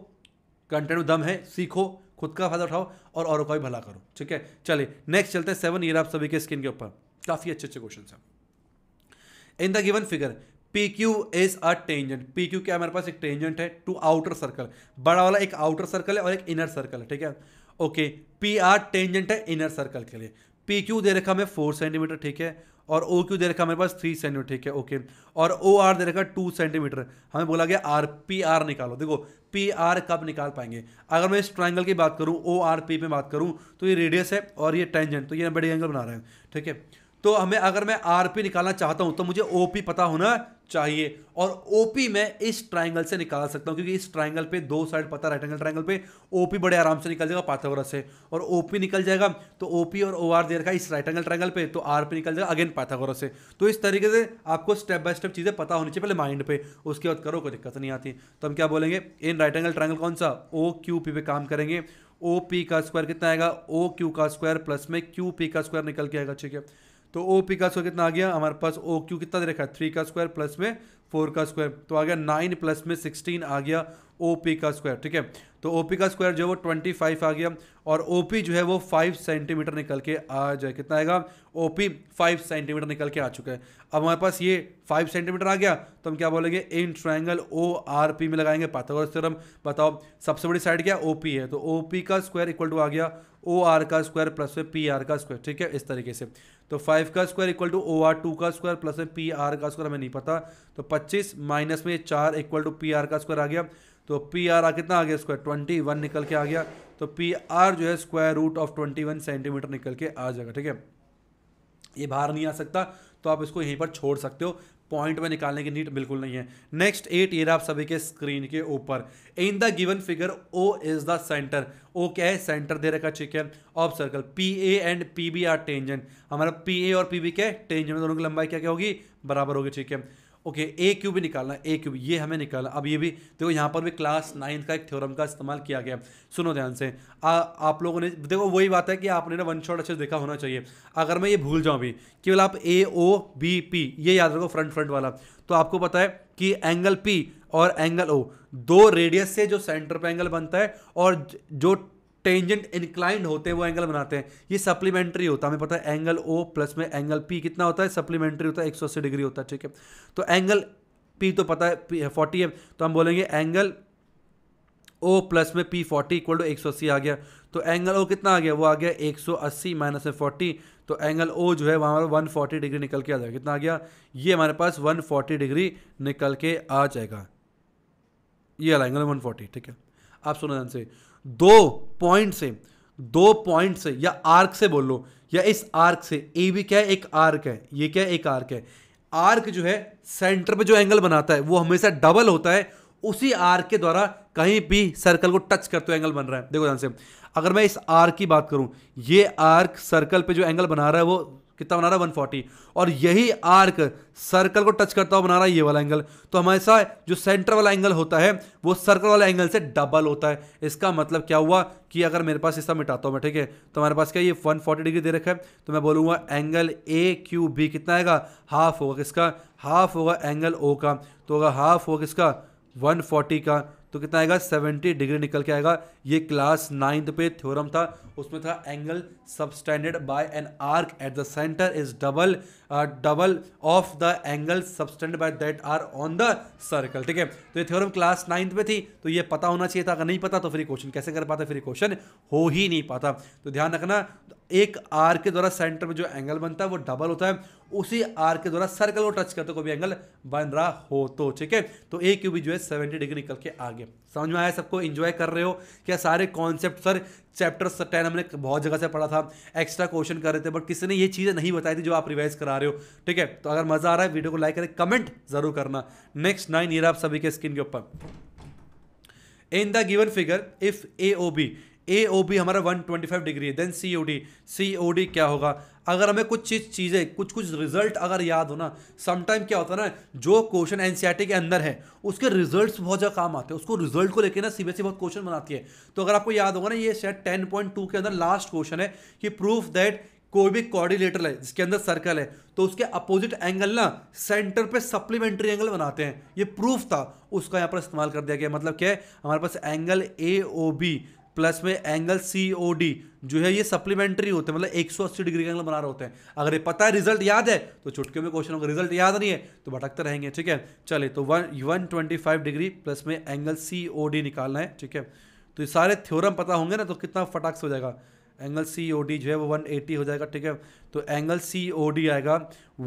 कंटेंट में दम है सीखो खुद का फायदा उठाओ और औरों का भी भला करो ठीक है चलिए नेक्स्ट चलते हैं सेवन ईयर आप सभी के स्किन के ऊपर काफ़ी अच्छे अच्छे क्वेश्चन हैं in the given figure P Q is a tangent P Q क्या हमारे पास एक टेंजेंट है टू आउटर सर्कल बड़ा वाला एक आउटर सर्कल है और एक इनर सर्कल है ठीक है ओके पी आर टेंजेंट है इनर सर्कल के लिए पी क्यू दे रखा हमें फोर सेंटीमीटर ठीक है और ओ क्यू दे रखा हमारे पास थ्री सेंटीमीटर ठीक है ओके और ओ आर दे रखा टू सेंटीमीटर हमें बोला गया आर पी आर निकालो देखो पी आर कब निकाल पाएंगे अगर मैं इस ट्राइंगल की बात करूँ ओ आर पी में बात करूँ तो ये रेडियस है और ये टेंजेंट तो ये बड़े एंगल बना रहे हैं ठीक है तो हमें अगर मैं आर पी निकालना चाहता हूँ तो मुझे ओ पी पता होना चाहिए और ओपी मैं इस ट्राइंगल से निकाल सकता हूँ क्योंकि इस ट्राइंगल पे दो साइड पता राइट एंगल ट्राइंगल पे ओपी बड़े आराम से निकल जाएगा पाथागोरस से और ओपी निकल जाएगा तो ओपी और ओ आर दे रखा है इस राइट एंगल ट्राइंगल पे तो आर पे निकल जाएगा अगेन पाथागोरस से तो इस तरीके से आपको स्टेप बाय स्टेप चीज़ें पता होनी चाहिए पहले माइंड पे उसके बाद करो कोई दिक्कत नहीं आती तो हम क्या बोलेंगे इन राइट एंगल ट्राइंगल कौन सा ओ क्यू पी पे काम करेंगे ओ पी का स्क्वायर कितना आएगा ओ क्यू का स्क्वायर प्लस में क्यू पी का स्क्वायर निकल के आएगा ठीक है तो ओ पी का स्क्वायर कितना आ गया हमारे पास ओ क्यू कितना दे रखा है थ्री का स्क्वायर प्लस में फोर का स्क्वायर तो आ गया नाइन प्लस में सिक्सटीन आ गया ओ पी का स्क्वायर ठीक है तो ओ पी का स्क्वायर जो है वो ट्वेंटी फाइव आ गया और ओ पी जो है वो फाइव सेंटीमीटर निकल के आ जाए कितना आएगा ओ पी फाइव सेंटीमीटर निकल के आ चुका है अब हमारे पास ये फाइव सेंटीमीटर आ गया तो हम क्या बोलेंगे in triangle O R P में लगाएंगे पाथागोरस थ्योरम बताओ सबसे बड़ी साइड क्या ओ पी है तो ओ पी का स्क्वायर इक्वल टू आ गया ओ आर का स्क्वायर प्लस में पी आर का स्क्वायर ठीक है इस तरीके से तो फाइव का square equal to O R to का स्क्वायर प्लस में पी आर का स्क्वायर हमें नहीं पता तो पच्चीस माइनस में चार इक्वल टू पी आर का स्क्वायर आ गया तो पी आर आ कितना आ गया स्क्वायर ट्वेंटी वन निकल के आ गया तो पी आर जो है square root of twenty one centimetre निकल के आ जाएगा ठीक है ये बाहर नहीं आ सकता तो आप इसको यहीं पर छोड़ सकते हो पॉइंट में निकालने की नीट बिल्कुल नहीं है नेक्स्ट एट ईयर आप सभी के स्क्रीन के ऊपर in the given figure O is the centre O क्या है सेंटर दे रखा ठीक है of circle P A and P B are tangent हमारा पी ए और पी बी क्या है टेंजन दोनों की लंबाई क्या क्या होगी बराबर होगी ठीक है ओके ए क्यूब भी निकालना ए क्यूब ये हमें निकालना अब ये भी देखो यहाँ पर भी क्लास नाइन्थ का एक थ्योरम का इस्तेमाल किया गया सुनो ध्यान से आ, आप लोगों ने देखो वही बात है कि आपने ना वन शॉट अच्छे से देखा होना चाहिए अगर मैं ये भूल जाऊँ अभी केवल आप ए ओ बी पी ये याद रखो फ्रंट फ्रंट वाला तो आपको पता है कि एंगल पी और एंगल ओ दो रेडियस से जो सेंटर पर एंगल बनता है और जो टेंजेंट इंक्लाइंड होते हैं वो एंगल बनाते हैं ये सप्लीमेंट्री होता है हमें पता है एंगल ओ प्लस में एंगल पी कितना होता है सप्लीमेंट्री होता है एक डिग्री होता है ठीक है तो एंगल पी तो पता है पी फोर्टी है तो हम बोलेंगे एंगल ओ प्लस में पी फोर्टी इक्वल टू एक सौ अस्सी आ गया तो एंगल ओ कितना आ गया वो आ गया एक सौ अस्सी माइनस में फोर्टी तो एंगल ओ जो है वहाँ पर वन फोर्टी डिग्री निकल के आ जाएगा कितना आ गया ये हमारे पास वन फोर्टी डिग्री निकल के आ जाएगा ये वाला एंगल वन फोर्टी ठीक है आप सुनो ध्यान से दो पॉइंट से दो पॉइंट से या आर्क से बोल लो या इस आर्क से ए भी क्या है एक आर्क है ये क्या है एक आर्क है आर्क जो है सेंटर पे जो एंगल बनाता है वो हमेशा डबल होता है उसी आर्क के द्वारा कहीं भी सर्कल को टच करते हुए एंगल बन रहा है देखो ध्यान से अगर मैं इस आर्क की बात करूं ये आर्क सर्कल पे जो एंगल बना रहा है वो कितना बना रहा है 140 और यही आर्क सर्कल को टच करता हुआ बना रहा है ये वाला एंगल तो हमेशा जो सेंटर वाला एंगल होता है वो सर्कल वाला एंगल से डबल होता है इसका मतलब क्या हुआ कि अगर मेरे पास हिस्सा मिटाता हूँ मैं ठीक है तो हमारे पास क्या ये वन फोर्टी डिग्री दे रखा है तो मैं बोलूँगा एंगल ए क्यू बी कितना आएगा हाफ होगा किसका हाफ होगा एंगल ओ का तो होगा हाफ होगा किसका वन फोर्टी का तो कितना आएगा 70 डिग्री निकल के आएगा ये क्लास नाइन्थ पे थ्योरम था उसमें था angle subtended by an arc at the centre is double double of the angle subtended by that arc on the circle ठीक है तो ये थ्योरम क्लास नाइन्थ पे थी तो ये पता होना चाहिए था अगर नहीं पता तो फिर क्वेश्चन कैसे कर पाता फिर क्वेश्चन हो ही नहीं पाता तो ध्यान रखना एक आर के द्वारा सेंटर में जो एंगल बनता है वो डबल होता है उसी आर के द्वारा सर्कल को टच करते कोई भी एंगल बन रहा हो तो ठीक है तो ए क्यू भी जो है सेवेंटी डिग्री निकल के आगे समझ में आया सबको एंजॉय कर रहे हो क्या सारे कॉन्सेप्ट सर चैप्टर टेन हमने बहुत जगह से पढ़ा था एक्स्ट्रा क्वेश्चन कर रहे थे बट किसी ने ये चीज़ें नहीं बताई थी जो आप रिवाइज करा रहे हो ठीक है तो अगर मज़ा आ रहा है वीडियो को लाइक करें कमेंट जरूर करना नेक्स्ट नाइन ईयर आप सभी के स्किन के ऊपर in the given figure if A O B A O B हमारा 125 डिग्री है then C O D C O D क्या होगा अगर हमें कुछ चीज़ चीज़ें कुछ कुछ रिजल्ट अगर याद हो ना समटाइम क्या होता है ना जो क्वेश्चन एन के अंदर है उसके रिजल्ट्स बहुत ज़्यादा काम आते हैं उसको रिजल्ट को लेकर ना सी e बहुत क्वेश्चन बनाती है तो अगर आपको याद होगा ना ये शायद टेन के अंदर लास्ट क्वेश्चन है कि प्रूफ दैट कोई भी कोऑर्डिनेटर है जिसके अंदर सर्कल है तो उसके अपोजिट एंगल ना सेंटर पे सप्लीमेंट्री एंगल बनाते हैं ये प्रूफ था उसका यहाँ पर इस्तेमाल कर दिया गया मतलब क्या है हमारे पास angle A O B plus में एंगल सी ओ डी जो है ये सप्लीमेंट्री होते हैं मतलब 180 डिग्री का एंगल बना रहे होते हैं अगर ये पता है रिजल्ट याद है तो चुटकियों में क्वेश्चन होगा रिजल्ट याद नहीं है तो भटकते रहेंगे ठीक है चले तो one one twenty five degree plus में एंगल सी ओ डी निकालना है ठीक है तो ये सारे थ्योरम पता होंगे ना तो कितना फटाक से हो जाएगा एंगल सी ओ डी जो है वो एटी हो जाएगा ठीक है तो एंगल सी ओ डी आएगा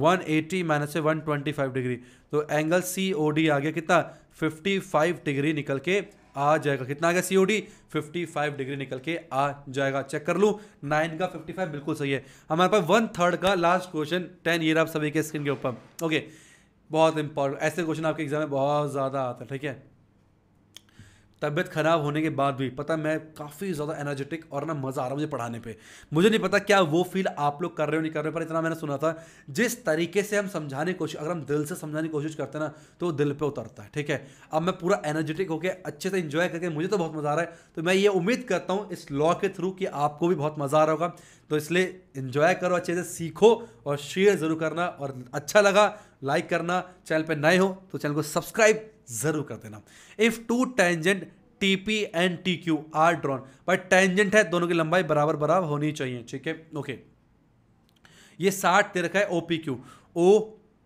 वन एटी माइनस से वन डिग्री तो एंगल सी ओ डी आ गया कितना 55 डिग्री निकल के आ जाएगा कितना आ गया सी फिफ्टी फाइव डिग्री निकल के आ जाएगा चेक कर लूँ नाइन का फिफ्टी फाइव बिल्कुल सही है हमारे पास वन थर्ड का लास्ट क्वेश्चन टेन ईयर आप सभी के स्क्रीन के ऊपर ओके बहुत इंपॉर्टेंट ऐसे क्वेश्चन आपके एग्जाम में बहुत ज़्यादा आता है ठीक है तबीयत ख़राब होने के बाद भी पता मैं काफ़ी ज़्यादा एनर्जेटिक और ना मज़ा आ रहा मुझे पढ़ाने पे मुझे नहीं पता क्या वो फील आप लोग कर रहे हो नहीं कर रहे हो पर इतना मैंने सुना था जिस तरीके से हम समझाने की कोशिश अगर हम दिल से समझाने की कोशिश करते हैं ना तो वो दिल पे उतरता है ठीक है अब मैं पूरा एनर्जेटिक होकर अच्छे से इन्जॉय करके मुझे तो बहुत मज़ा आ रहा है तो मैं ये उम्मीद करता हूँ इस लॉ के थ्रू कि आपको भी बहुत मज़ा आ रहा होगा तो इसलिए इन्जॉय करो अच्छे से सीखो और शेयर ज़रूर करना और अच्छा लगा लाइक करना चैनल पर नए हो तो चैनल को सब्सक्राइब ज़रूर कर देना if two tangent T P and T Q are drawn but tangent है दोनों की लंबाई बराबर बराबर होनी चाहिए ठीक है ओके ये साठ तेरह का है O P Q O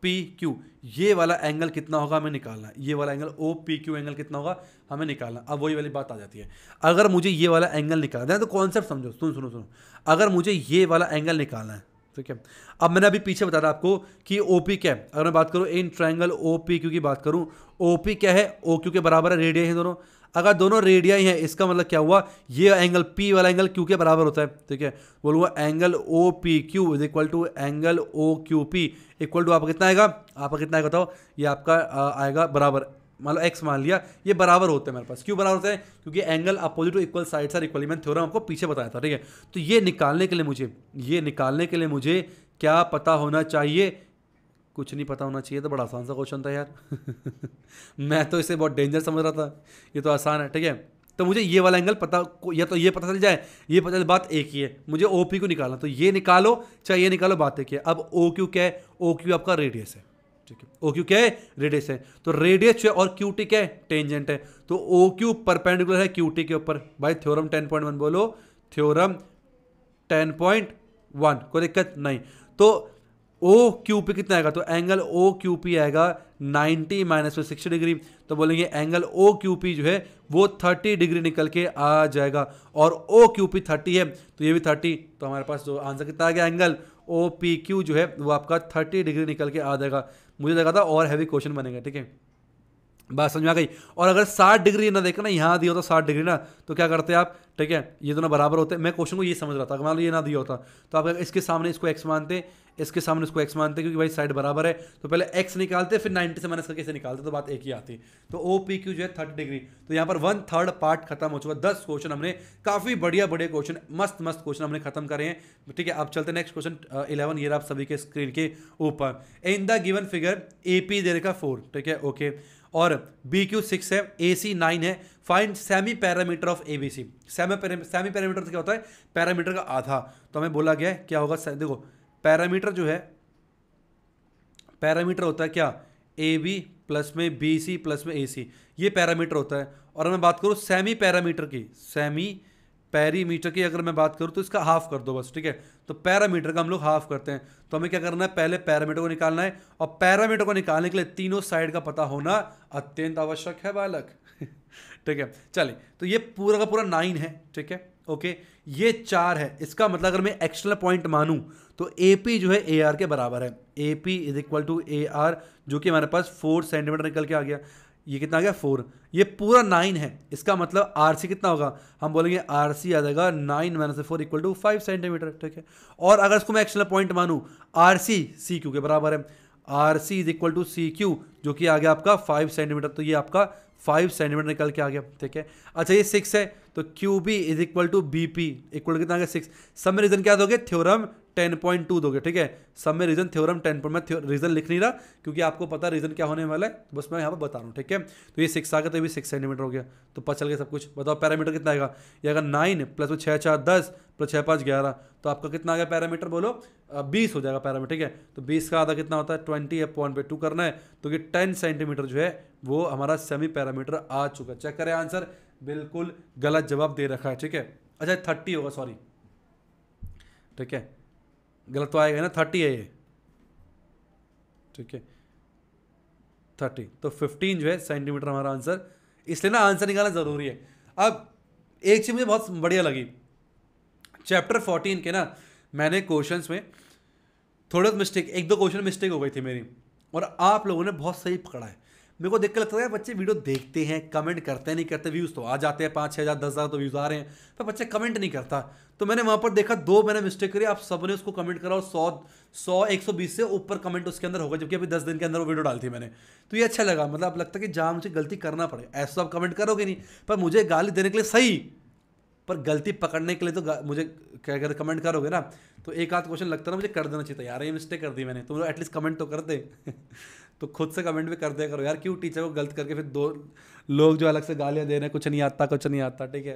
P Q ये वाला एंगल कितना होगा हमें निकालना है ये वाला angle O P Q angle कितना होगा हमें निकालना अब वही वाली बात आ जाती है अगर मुझे ये वाला एंगल निकालना है तो कॉन्सेप्ट समझो सुन सुनो सुनो अगर मुझे ये वाला एंगल निकालना है ठीक है अब मैंने अभी पीछे बताया आपको कि ओ पी क्या है अगर मैं बात करूँ in triangle O P Q की बात करूँ ओ पी क्या है ओ क्यू के बराबर है रेडिया है दोनों अगर दोनों रेडिया ही हैं इसका मतलब क्या हुआ ये एंगल पी वाला एंगल क्यू के बराबर होता है ठीक है बोलूँगा angle O P Q is equal to angle O Q P equal to आपका कितना आएगा आपका कितना आएगा बताओ ये आपका आएगा बराबर मान लो एक्स मान लिया ये बराबर होते हैं मेरे पास क्यों बराबर होते हैं क्योंकि angle opposite to equal sides are equally मैंने थ्योरम आपको पीछे बताया था ठीक है तो ये निकालने के लिए मुझे ये निकालने के लिए मुझे क्या पता होना चाहिए कुछ नहीं पता होना चाहिए तो बड़ा आसान सा क्वेश्चन था यार <laughs> मैं तो इसे बहुत डेंजर समझ रहा था ये तो आसान है ठीक है तो मुझे ये वाला एंगल पता या तो ये पता चल जाए ये पता चल बात एक ही है मुझे ओ पी को निकालना तो ये निकालो चाहे ये निकालो बात एक है अब ओ क्यू क्या है ओ क्यू आपका रेडियस है ओ क्यू क्या है रेडियस है तो रेडियस जो है और क्यू टी क्या है टेंजेंट है तो ओ क्यू परपेंडिकुलर है क्यू टी के ऊपर भाई थ्योरम टेन पॉइंट वन बोलो थ्योरम टेन पॉइंट वन कोई दिक्कत नहीं तो ओ क्यू पी कितना आएगा तो एंगल ओ क्यू पी आएगा नाइन्टी माइनस में सिक्सटी डिग्री तो बोलेंगे एंगल ओ क्यू पी जो है वो थर्टी डिग्री निकल के आ जाएगा और ओ क्यू पी थर्टी है तो ये भी थर्टी तो हमारे पास जो आंसर कितना आ गया एंगल ओ पी क्यू जो है वो आपका थर्टी डिग्री निकल के आ जाएगा मुझे लगा था और हैवी क्वेश्चन बनेगा ठीक है बात समझ में आ गई और अगर साठ डिग्री ना ना यहाँ दिया होता साठ डिग्री ना तो क्या करते आप ठीक है ये दोनों बराबर होते मैं क्वेश्चन को ये समझ रहा था अगर मान लो ये ना दिया होता तो आप इसके सामने इसको एक्स मानते इसके सामने इसको एक्स मानते क्योंकि भाई साइड बराबर है तो पहले एक्स निकालते फिर नाइन्टी से माइनस करके इसे निकालते तो बात एक ही आती तो ओ पी क्यू जो है थर्टी डिग्री तो यहाँ पर वन थर्ड पार्ट खत्म हो चुका दस क्वेश्चन हमने काफ़ी बढ़िया बढ़िया क्वेश्चन मस्त मस्त क्वेश्चन हमने खत्म करे हैं ठीक है अब चलते नेक्स्ट क्वेश्चन इलेवन ये आप सभी के स्क्रीन के ऊपर in the given figure A P दे रखा फोर ठीक है ओके और बी क्यू सिक्स है ए सी नाइन है find semi perimeter of A B C semi semi perimeter क्या होता है पैरामीटर का आधा तो हमें बोला गया है क्या होगा देखो पैरामीटर जो है पैरामीटर होता है क्या ए बी प्लस में बी सी प्लस में ए सी ये पैरामीटर होता है और मैं बात करूँ सेमी पैरामीटर की सेमी पैरीमीटर की अगर मैं बात करूँ तो इसका हाफ कर दो बस ठीक है तो पैरामीटर का हम लोग हाफ करते हैं तो हमें क्या करना है पहले पैरामीटर को निकालना है और पैरामीटर को निकालने के लिए तीनों साइड का पता होना अत्यंत आवश्यक है बालक <laughs> ठीक है चलिए तो ये पूरा का पूरा नाइन है ठीक है ओके ये चार है इसका मतलब अगर मैं एक्सटर्नल पॉइंट मानू तो ए जो है ए आर के बराबर है A P is equal to A R जो कि हमारे पास फोर सेंटीमीटर निकल के आ गया ये कितना आ गया फोर ये पूरा नाइन है इसका मतलब आर सी कितना होगा हम बोलेंगे आर सी आ जाएगा nine minus four equal to five centimetre ठीक है और अगर इसको मैं एक्शनल पॉइंट मानूँ आर सी सी क्यू के बराबर है R C is equal to C Q जो कि आ गया आपका फाइव सेंटीमीटर तो ये आपका फाइव सेंटीमीटर निकल के आ गया ठीक है अच्छा ये सिक्स है तो Q B is equal to B P equal कितना आ गया सिक्स सब में रीजन क्या दोगे थ्योरम टेन पॉइंट टू दोगे ठीक है सब में रीजन थ्योरम टेन पॉइंट मैं रीजन लिख नहीं रहा क्योंकि आपको पता है रीजन क्या होने वाला है बस मैं यहाँ पर बता रहा हूँ ठीक है तो ये सिक्स आ गया तो ये भी सिक्स सेंटीमीटर हो गया तो पता चल गया सब कुछ बताओ पैरामीटर कितना आएगा ये अगर नाइन प्लस वो छः चार दस प्लस छः पाँच ग्यारह तो आपका कितना आ गया पैरामीटर बोलो बीस हो जाएगा पैरामीटर ठीक है तो बीस का आधा कितना होता है ट्वेंटी या पॉइंट पे टू करना है तो ये टेन सेंटीमीटर जो है वो हमारा सेमी पैरामीटर आ चुका है चेक करें आंसर बिल्कुल गलत जवाब दे रखा है ठीक है अच्छा थर्टी होगा सॉरी ठीक है गलत तो आएगा ना थर्टी है ये ठीक है थर्टी तो फिफ्टीन जो है सेंटीमीटर हमारा आंसर इसलिए ना आंसर निकालना ज़रूरी है अब एक चीज़ मुझे बहुत बढ़िया लगी चैप्टर फोर्टीन के ना मैंने क्वेश्चंस में थोड़े मिस्टेक एक दो क्वेश्चन मिस्टेक हो गई थी मेरी और आप लोगों ने बहुत सही पकड़ा है मेरे को देख के लगता है बच्चे वीडियो देखते हैं कमेंट करते नहीं करते व्यूज़ तो आ जाते हैं पाँच छः हज़ार दस हज़ार तो व्यूज़ आ रहे हैं पर बच्चे कमेंट नहीं करता तो मैंने वहाँ पर देखा दो मैंने मिस्टेक करी आप सब ने उसको कमेंट करा और सौ सौ एक सौ बीस से ऊपर कमेंट उसके अंदर होगा जबकि अभी दस दिन के अंदर वो वीडियो डालती मैंने तो ये अच्छा लगा मतलब अब लगता है कि जहाँ मुझे गलती करना पड़े ऐसा आप कमेंट करोगे नहीं पर मुझे गाली देने के लिए सही पर गलती पकड़ने के लिए तो मुझे क्या अगर कमेंट करोगे ना तो एक आध क्वेश्चन लगता ना मुझे कर देना चाहिए यार ये मिस्टेक कर दी मैंने तुम लोग एटलीस्ट कमेंट तो, तो करते <laughs> तो खुद से कमेंट भी कर दिया करो यार क्यों टीचर को गलत करके फिर दो लोग जो अलग से गालियाँ दे रहे हैं कुछ नहीं आता कुछ नहीं आता ठीक है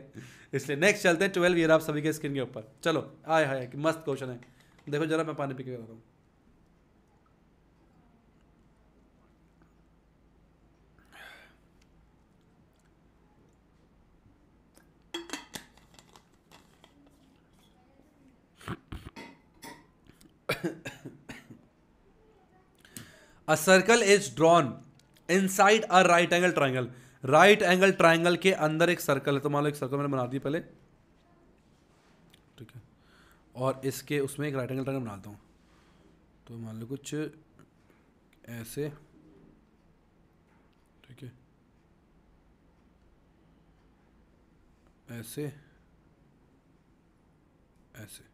इसलिए नेक्स्ट चलते हैं ट्वेल्व ईयर आप सभी के स्क्रीन के ऊपर चलो आए हाय मस्त क्वेश्चन है देखो जरा मैं पानी पी के बता रहा हूँ a circle is drawn inside a right angle triangle right angle triangle के अंदर एक सर्कल है तो मान लो एक सर्कल मैंने बना दी पहले ठीक है और इसके उसमें एक राइट एंगल ट्राइंगल बनाता हूँ तो मान लो कुछ ऐसे ठीक है ऐसे ऐसे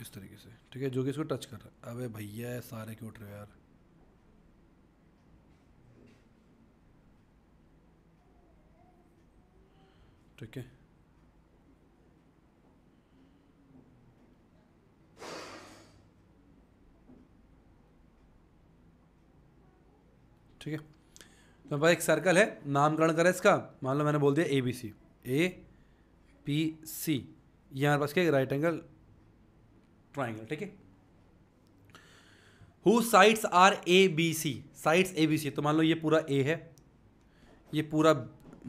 इस तरीके से ठीक है जो कि इसको टच कर रहा है अबे भैया सारे क्यों उठ रहे यार ठीक है ठीक है तो भाई एक सर्कल है नामकरण करें इसका मान लो मैंने बोल दिया ए B C A P C ये पास क्या राइट एंगल ट्राइंगल ठीक है who sides are A B C sides A B C तो मान लो ये पूरा ए है ये पूरा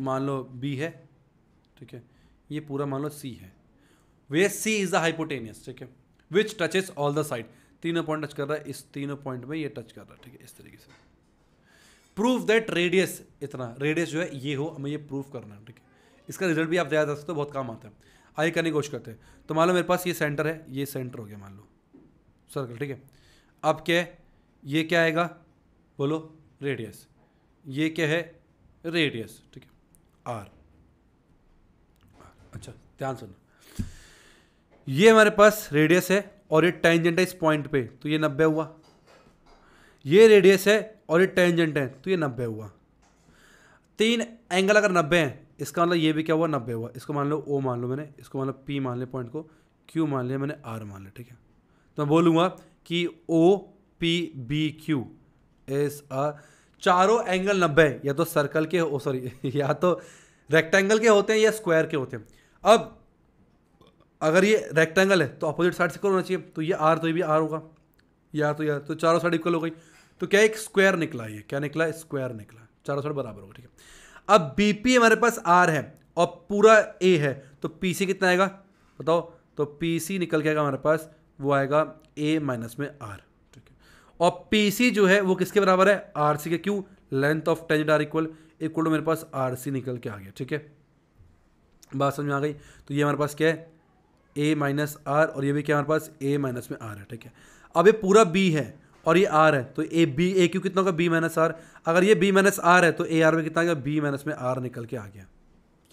मान लो बी है ठीक है ये पूरा मान लो सी है वे सी इज़ द हाइपोटेनियस ठीक है which touches all the side तीनों पॉइंट टच कर रहा है इस तीनों पॉइंट में ये टच कर रहा है ठीक है इस तरीके से प्रूफ दैट रेडियस इतना रेडियस जो है ये हो हमें ये प्रूफ करना है ठीक है इसका रिजल्ट भी आप ज़्यादा सकते हो तो बहुत काम आता है हाई करने की कोशिश करते हैं तो मान लो मेरे पास ये सेंटर है ये सेंटर हो गया मान लो सर्कल ठीक है अब क्या है ये क्या आएगा बोलो रेडियस ये क्या है रेडियस ठीक है आर अच्छा ध्यान सुनना ये हमारे पास रेडियस है और ये टेंजेंट है इस पॉइंट पे तो ये नब्बे हुआ ये रेडियस है और ये टेंजेंट है तो ये नब्बे हुआ तीन एंगल अगर नब्बे हैं इसका मतलब ये भी क्या हुआ नब्बे हुआ इसको मान लो ओ मान लो मैंने इसको मान लो पी मान लिया पॉइंट को क्यू मान लिया मैंने आर मान लिया ठीक है तो मैं बोलूँगा कि O P B Q S R चारों एंगल नब्बे या तो सर्कल के ओ सॉरी <laughs> या तो रेक्टेंगल के होते हैं या स्क्वायर के होते हैं अब अगर ये रेक्टेंगल है तो अपोजिट साइड से होना चाहिए तो ये आर तो ये भी आर होगा या तो यार तो चारों साइड इक्वल हो गई तो क्या एक स्क्वायर निकला ये क्या निकला स्क्वायर निकला चारों साइड बराबर होगा ठीक है अब बीपी हमारे पास आर है और पूरा ए है तो पीसी कितना आएगा बताओ तो पीसी निकल के आएगा हमारे पास वो आएगा ए माइनस में आर ठीक है और पीसी जो है वो किसके बराबर है आर सी के क्यों length of tangent are equal equal to मेरे पास आर सी निकल के आ गया ठीक है बात समझ में आ गई तो ये हमारे पास क्या है ए माइनस आर और ये भी क्या हमारे पास ए माइनस में आर है ठीक है अब ये पूरा बी है और ये आर है तो ए बी ए क्यू कितना होगा बी माइनस आर अगर ये बी माइनस आर है तो ए आर में कितना गया बी माइनस में आर निकल के आ गया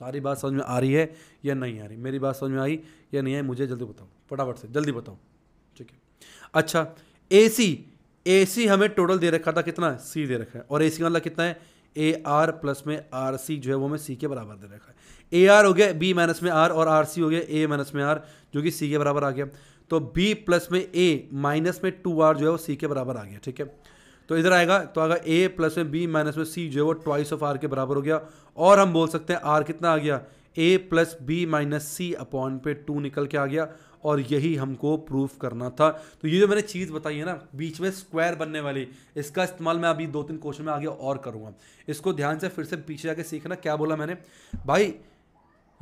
सारी बात समझ में आ रही है या नहीं आ रही मेरी बात समझ में आई या नहीं आई मुझे जल्दी बताओ फटाफट से जल्दी बताओ ठीक है अच्छा ए सी ए सी हमें टोटल दे रखा था कितना सी दे रखा है और ए सी वाला कितना है ए आर प्लस में आर सी जो है वो हमें सी के बराबर दे रखा है ए आर हो गया बी माइनस में आर और आर सी हो गया ए माइनस में आर जो कि सी के बराबर आ गया तो बी प्लस में ए माइनस में टू आर जो है वो सी के बराबर आ गया ठीक है तो इधर आएगा तो आएगा ए प्लस में बी माइनस में सी जो है वो ट्वाइस ऑफ आर के बराबर हो गया और हम बोल सकते हैं आर कितना आ गया A plus B minus C upon पे टू निकल के आ गया और यही हमको प्रूफ करना था तो ये जो मैंने चीज़ बताई है ना बीच में स्क्वायर बनने वाली इसका इस्तेमाल मैं अभी दो तीन क्वेश्चन में आगे और करूँगा इसको ध्यान से फिर से पीछे जाके सीखना क्या बोला मैंने भाई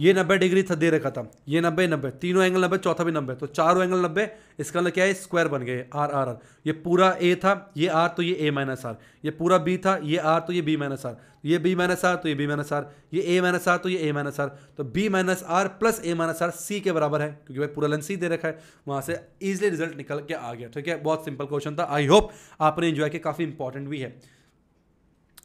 ये नब्बे डिग्री था दे रखा था ये नब्बे नब्बे तीनों एंगल नब्बे चौथा भी नब्बे तो चारों एंगल नब्बे इसका मतलब क्या है स्क्वायर बन गए आर आर आर ये पूरा ए था ये आर तो ये ए माइनस आर ये पूरा बी था ये आर तो ये बी माइनस आर ये बी माइनस आर तो ये बी माइनस आर ये ए माइनस आर तो ये ए माइनस आर तो B minus R plus A minus R C के बराबर है क्योंकि भाई पूरा लेंथ सी दे रखा है वहाँ से ईजिली रिजल्ट निकल के आ गया ठीक है बहुत सिंपल क्वेश्चन था आई होप आपने इंजॉय किया काफ़ी इंपॉर्टेंट भी है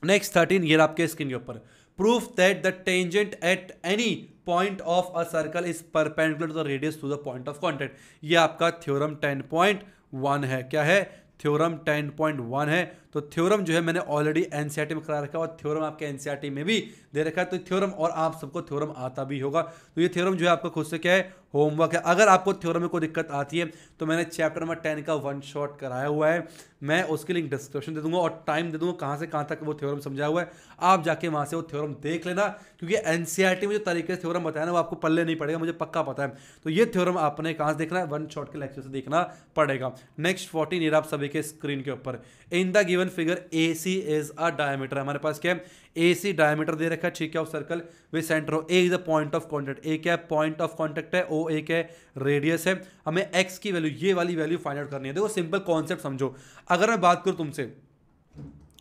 नेक्स्ट थर्टीन ये आपके स्क्रीन के ऊपर proof that the tangent at any point of a circle is perpendicular to the radius to the point of contact ये आपका थ्योरम टेन पॉइंट वन है क्या है थ्योरम टेन पॉइंट वन है तो थ्योरम जो है मैंने ऑलरेडी एन e में करा रखा और थ्योरम आपके एन e में भी दे रखा है तो थ्योरम और आप सबको थ्योरम आता भी होगा तो ये थ्योरम जो है आपका खुद से क्या है होमवर्क है अगर आपको थ्योरम में कोई दिक्कत आती है तो मैंने चैप्टर नंबर टेन का वन शॉट कराया हुआ है मैं उसकी लिंक डिस्क्रिप्शन दे दूंगा और टाइम दे दूंगा कहाँ से कहाँ तक वो थ्योरम समझाया हुआ है आप जाके वहाँ से वो थ्योरम देख लेना क्योंकि एन e में जो तरीके से थ्योरम बताया ना वो आपको पल्ले नहीं पड़ेगा मुझे पक्का पता है तो ये थ्योरम आपने कहाँ से देखना है वन शॉट के लेक्चर से देखना पड़ेगा नेक्स्ट फोर्टीन ईयर आप सभी के स्क्रीन के ऊपर in the given figure A C is a diameter हमारे पास क्या है ए सी डायमीटर दे रखा है ठीक है circle with centre of A is a point of contact A क्या है पॉइंट ऑफ कॉन्टेक्ट है ओ ए क्या है रेडियस है हमें एक्स की वैल्यू ये वाली वैल्यू फाइंड आउट करनी है देखो सिंपल कॉन्सेप्ट समझो अगर मैं बात करूँ तुमसे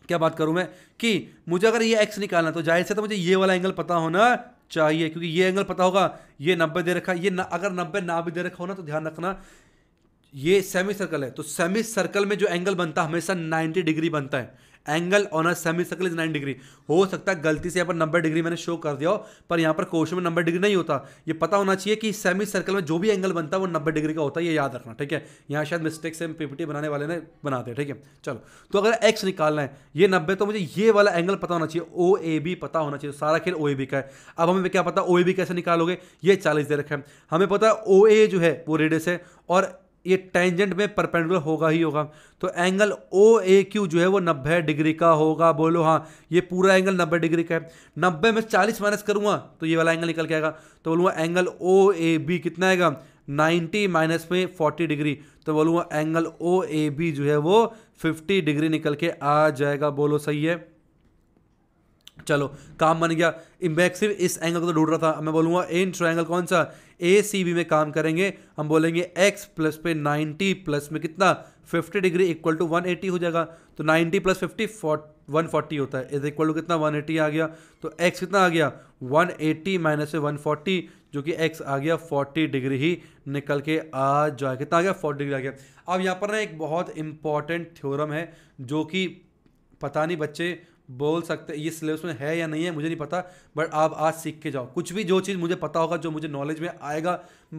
क्या बात करूं मैं कि मुझे अगर ये एक्स निकालना तो जाहिर से तो मुझे ये वाला एंगल पता होना चाहिए क्योंकि ये एंगल पता होगा ये नब्बे दे रखा ये न, अगर नब्बे ना भी दे रखा हो ना तो ध्यान रखना ये सेमी सर्कल है तो सेमी सर्कल में जो एंगल बनता है हमेशा 90 डिग्री बनता है angle on a semi circle is 90 degree हो सकता है गलती से यहाँ पर नब्बे डिग्री मैंने शो कर दिया हो पर यहाँ पर क्वेश्चन में नब्बे डिग्री नहीं होता ये पता होना चाहिए कि सेमी सर्कल में जो भी एंगल बनता है वो नब्बे डिग्री का होता है ये याद रखना ठीक है यहाँ शायद मिस्टेक से पीपीटी बनाने वाले ने बना दिया ठीक है चलो तो अगर एक्स निकालना है ये नब्बे तो मुझे ये वाला एंगल पता होना चाहिए ओ ए बी पता होना चाहिए तो सारा खेल ओ ए बी का है अब हमें क्या पता ओ ए बी कैसे निकालोगे ये चालीस दे रखा है हमें पता है ओ ए जो है वो रेडियस है और ये टेंजेंट में परपेंडिकुलर होगा ही होगा तो एंगल ओ ए क्यू जो है वो नब्बे डिग्री का होगा बोलो हाँ ये पूरा एंगल नब्बे डिग्री का है नब्बे में चालीस माइनस करूँगा तो ये वाला एंगल निकल के आएगा तो बोलूँगा एंगल ओ ए बी कितना आएगा नाइन्टी माइनस में फोर्टी डिग्री तो बोलूँगा एंगल ओ ए बी जो है वो फिफ्टी डिग्री निकल के आ जाएगा बोलो सही है चलो काम बन गया मैं सिर्फ इस एंगल को तो ढूंढ रहा था मैं बोलूँगा इन एंगल कौन सा ए सी बी में काम करेंगे हम बोलेंगे एक्स प्लस पे नाइन्टी प्लस में कितना fifty degree equal to one eighty हो जाएगा तो ninety plus fifty one forty होता है इज इक्वल टू कितना वन एटी आ गया तो एक्स कितना आ गया one eighty minus one forty जो कि एक्स आ गया फोर्टी डिग्री ही निकल के आ जाए कितना आ गया फोर्टी डिग्री आ गया अब यहाँ पर ना एक बहुत इंपॉर्टेंट थ्योरम है जो कि पता नहीं बच्चे बोल सकते ये सिलेबस में है या नहीं है मुझे नहीं पता बट आप आज सीख के जाओ कुछ भी जो चीज़ मुझे पता होगा जो मुझे नॉलेज में आएगा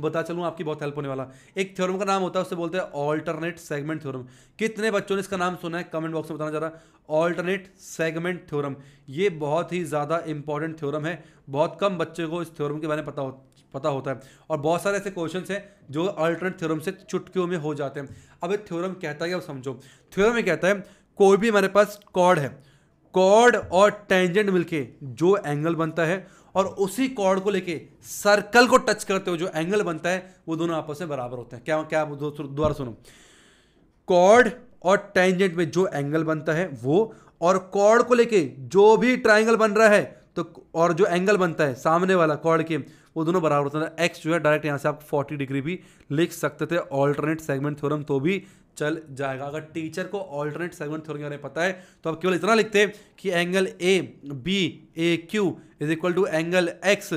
बता चलूँ आपकी बहुत हेल्प होने वाला एक थ्योरम का नाम होता है उससे बोलते हैं ऑल्टरनेट सेगमेंट थ्योरम कितने बच्चों ने इसका नाम सुना है कमेंट बॉक्स में बताना जा रहा ऑल्टरनेट सेगमेंट थ्योरम ये बहुत ही ज़्यादा इंपॉर्टेंट थ्योरम है बहुत कम बच्चे को इस थ्योरम के बारे में पता हो पता होता है और बहुत सारे ऐसे क्वेश्चन हैं जो अल्टरनेट थ्योरम से चुटकियों में हो जाते हैं अब ये थ्योरम कहता है कि समझो थ्योरम ये कहता है कोई भी हमारे पास कॉर्ड है कॉर्ड और टेंजेंट मिलके जो एंगल बनता है और उसी कॉर्ड को लेके सर्कल को टच करते हो जो एंगल बनता है वो दोनों आपस में बराबर होते हैं क्या क्या दोबारा सुनो कॉर्ड और टेंजेंट में जो एंगल बनता है वो और कॉर्ड को लेके जो भी ट्राइंगल बन रहा है तो और जो एंगल बनता है सामने वाला कॉर्ड के वो दोनों बराबर होते हैं एक्स जो है डायरेक्ट यहाँ से आप 40 डिग्री भी लिख सकते थे ऑल्टरनेट सेगमेंट थ्योरम तो भी चल जाएगा अगर टीचर को ऑल्टरनेट सेगमेंट थ्योरी के बारे में पता है तो आप केवल इतना लिखते कि angle A B A Q is equal to angle x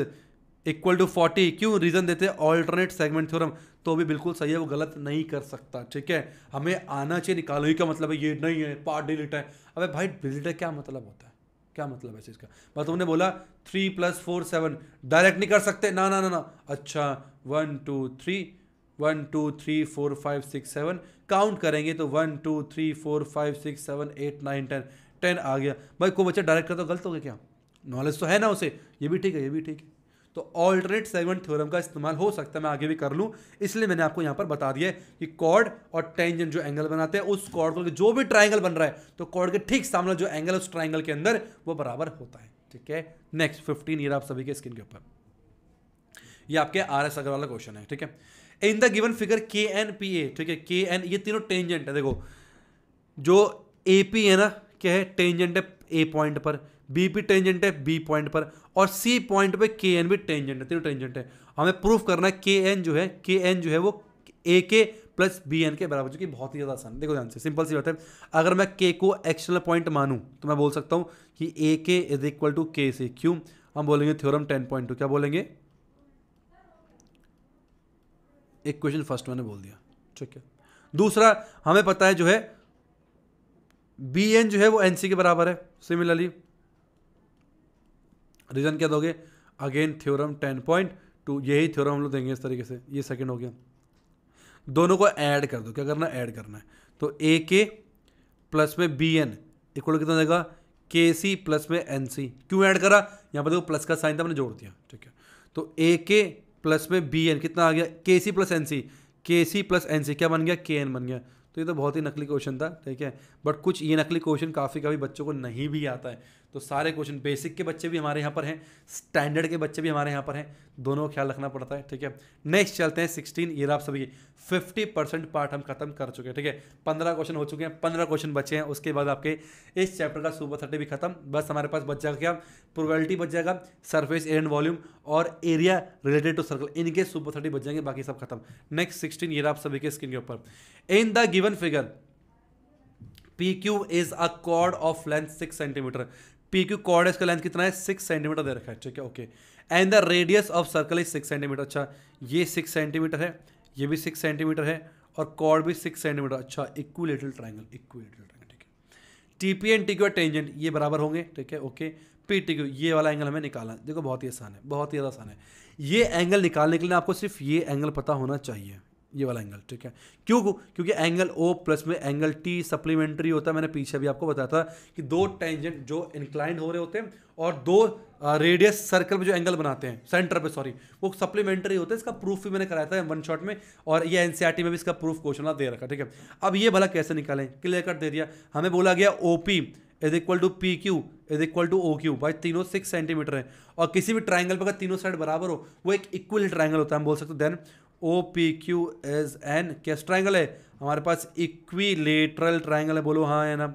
equal to forty क्यों रीज़न देते हैं ऑल्टरनेट सेगमेंट थ्योरम तो भी बिल्कुल सही है वो गलत नहीं कर सकता ठीक है हमें आना चाहिए निकालो ही का मतलब है ये नहीं है पार्ट डिलीट है अबे भाई डिलीट है क्या मतलब होता है क्या मतलब है चीज़ का बस तुमने बोला three plus four seven direct नहीं कर सकते ना ना ना ना अच्छा one two three one two three four five six seven count करेंगे तो one two three four five six seven eight nine ten ten आ गया भाई कोई बच्चा डायरेक्ट करता तो गलत हो गया क्या नॉलेज तो है ना उसे ये भी ठीक है ये भी ठीक है तो ऑल्टरनेट सेगमेंट थ्योरम का इस्तेमाल हो सकता है मैं आगे भी कर लूँ इसलिए मैंने आपको यहाँ पर बता दिया कि कॉर्ड और टेंजन जो एंगल बनाते हैं उस कॉर्ड को जो भी ट्राइंगल बन रहा है तो कॉर्ड के ठीक सामने जो एंगल उस ट्राइंगल के अंदर वो बराबर होता है ठीक है नेक्स्ट फिफ्टीन ईयर आप सभी के स्किन के ऊपर ये आपके आर एस अग्रवाल क्वेश्चन है ठीक है इन द गिवन फिगर के एन पी ए ठीक है के एन ये तीनों टेंजेंट है देखो जो ए पी है ना क्या है टेंजेंट है ए पॉइंट पर बी पी टेंजेंट है बी पॉइंट पर और सी पॉइंट पे के एन भी टेंजेंट है तीनों टेंजेंट है हमें प्रूफ करना है के एन जो है के एन जो है वो ए के प्लस बी एन के बराबर जो कि बहुत ही ज़्यादा आसान देखो ध्यान से सिंपल सी बात है अगर मैं के को एक्सटर्नल पॉइंट मानूँ तो मैं बोल सकता हूँ कि ए के इज इक्वल टू के सी क्यों हम बोलेंगे थ्योरम टेन पॉइंट टू क्या बोलेंगे एक क्वेश्चन फर्स्ट मैंने बोल दिया ठीक है दूसरा हमें पता है जो है बी एन जो है वो एन सी के बराबर है सिमिलरली रीज़न क्या दोगे again theorem ten point two यही थ्योरम हम लोग देंगे इस तरीके से ये सेकेंड हो गया दोनों को ऐड कर दो क्या करना ऐड करना है तो ए के प्लस में बी एन इक्वल कितना देगा के सी प्लस में एन सी क्यों ऐड करा यहाँ पर देखो प्लस का साइन था मैंने जोड़ दिया ठीक है तो ए के प्लस में बी एन कितना आ गया के सी प्लस एन सी के सी प्लस एन सी क्या बन गया के एन बन गया तो ये तो बहुत ही नकली क्वेश्चन था ठीक है बट कुछ ये नकली क्वेश्चन काफ़ी काफ़ी बच्चों को नहीं भी आता है तो सारे क्वेश्चन बेसिक के बच्चे भी हमारे यहाँ पर हैं स्टैंडर्ड के बच्चे भी हमारे यहाँ पर हैं दोनों ख्याल रखना पड़ता है ठीक है नेक्स्ट चलते हैं सिक्सटीन ईयर आप सभी फिफ्टी परसेंट पार्ट हम खत्म कर चुके हैं ठीक है पंद्रह क्वेश्चन हो चुके हैं पंद्रह क्वेश्चन बचे हैं उसके बाद आपके इस चैप्टर का सुपर थर्टी भी खत्म बस हमारे पास बच जाएगा क्या प्रोबेबिलिटी बच जाएगा सरफेस एयर एंड वॉल्यूम और एरिया रिलेटेड टू सर्कल इनके सुपर थर्टी बच जाएंगे बाकी सब खत्म नेक्स्ट सिक्सटीन ईयर आप सभी के स्क्रीन के ऊपर in the given figure PQ is a chord of length 6 six centimetre P Q chord है इसका लेंथ कितना है सिक्स सेंटीमीटर दे रखा है ठीक है okay and the radius of circle is six centimetre अच्छा ये सिक्स सेंटीमीटर है ये भी सिक्स सेंटीमीटर है और कॉर्ड भी सिक्स सेंटीमीटर अच्छा इक्विलेटरल ट्राइंगल इक्विलेटरल ट्राइंगल ठीक है T P and T Q tangent ये बराबर होंगे ठीक है ओके पी टी क्यू ये वाला एंगल हमें निकालना है देखो बहुत ही आसान है बहुत ही ज़्यादा आसान है ये एंगल निकालने के लिए आपको सिर्फ ये एंगल पता होना चाहिए ये वाला एंगल ठीक है क्यों क्योंकि एंगल ओ प्लस में एंगल टी सप्लीमेंट्री होता है मैंने पीछे भी आपको बताया था कि दो टेंजेंट जो इंक्लाइंड हो रहे होते हैं और दो रेडियस सर्कल में जो एंगल बनाते हैं सेंटर पे सॉरी वो सप्लीमेंट्री होते हैं इसका प्रूफ भी मैंने कराया था वन शॉट में और ये एन e में भी इसका प्रूफ क्वेश्चन दे रखा ठीक है अब ये भला कैसे निकालें क्लियर कट दे दिया हमें बोला गया O P is equal to P Q is equal to O Q भाई तीनों सिक्स सेंटीमीटर है और किसी भी ट्राइंगल पर अगर तीनों साइड बराबर हो वो एक इक्वल ट्राइंगल होता है हम बोल सकते हैं then O P Q as an कैस ट्राइंगल है हमारे पास इक्वी लेटरल ट्राइंगल है बोलो हाँ है ना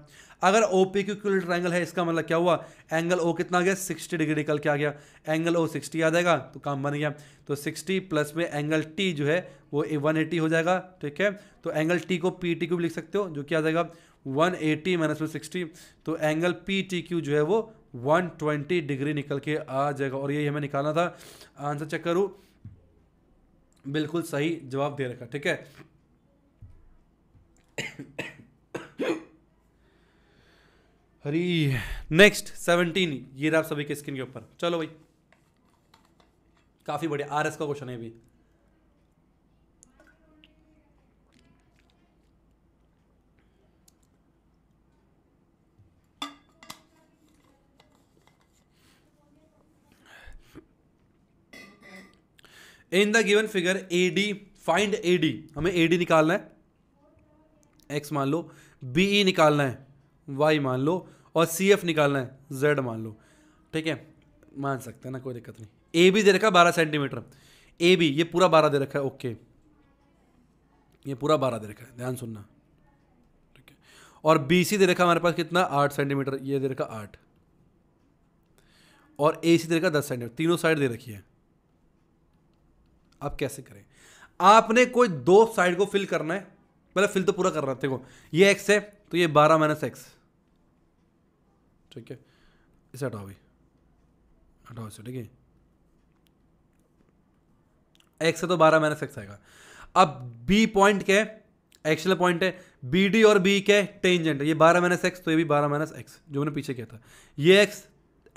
अगर O P Q Q triangle है इसका मतलब क्या हुआ एंगल ओ कितना आ गया 60 डिग्री निकल के आ गया एंगल ओ 60 आ जाएगा तो काम बन गया तो 60 प्लस में एंगल टी जो है वो 180 हो जाएगा ठीक है तो एंगल टी को पी टी क्यू लिख सकते हो जो क्या आ जाएगा 180 एटी माइनस में सिक्सटी तो एंगल पी टी क्यू जो है वो 120 डिग्री निकल के आ जाएगा और यही हमें निकालना था आंसर चेक करूँ बिल्कुल सही जवाब दे रखा ठीक है हरी नेक्स्ट सेवनटीन ये रहा सभी के स्किन के ऊपर चलो भाई काफ़ी बढ़िया आर एस का क्वेश्चन है भी in the given figure A D find A D हमें ए डी निकालना है एक्स मान लो बी ई e निकालना है वाई मान लो और सी एफ निकालना है जेड मान लो ठीक है मान सकते हैं ना कोई दिक्कत नहीं ए बी दे रखा है बारह सेंटीमीटर ए बी ये पूरा बारह दे रखा है ओके ये पूरा बारह दे रखा है ध्यान सुनना ठीक है और बी सी दे रखा हमारे पास कितना आठ सेंटीमीटर ये दे रखा आठ और ए सी दे रखा दस सेंटीमीटर तीनों साइड दे रखी है अब कैसे करें आपने कोई दो साइड को फिल करना है मतलब फिल तो पूरा कर रहा देखो ये एक्स है तो ये बारह माइनस एक्स ठीक है इसे हटाओ भी हटाओ इसे ठीक है एक्स है तो बारह माइनस एक्स आएगा अब बी पॉइंट क्या है एक्चुअल पॉइंट है बी डी और बी के टेंजेंट ये बारह माइनस एक्स तो ये भी बारह माइनस एक्स जो मैंने पीछे किया था ये x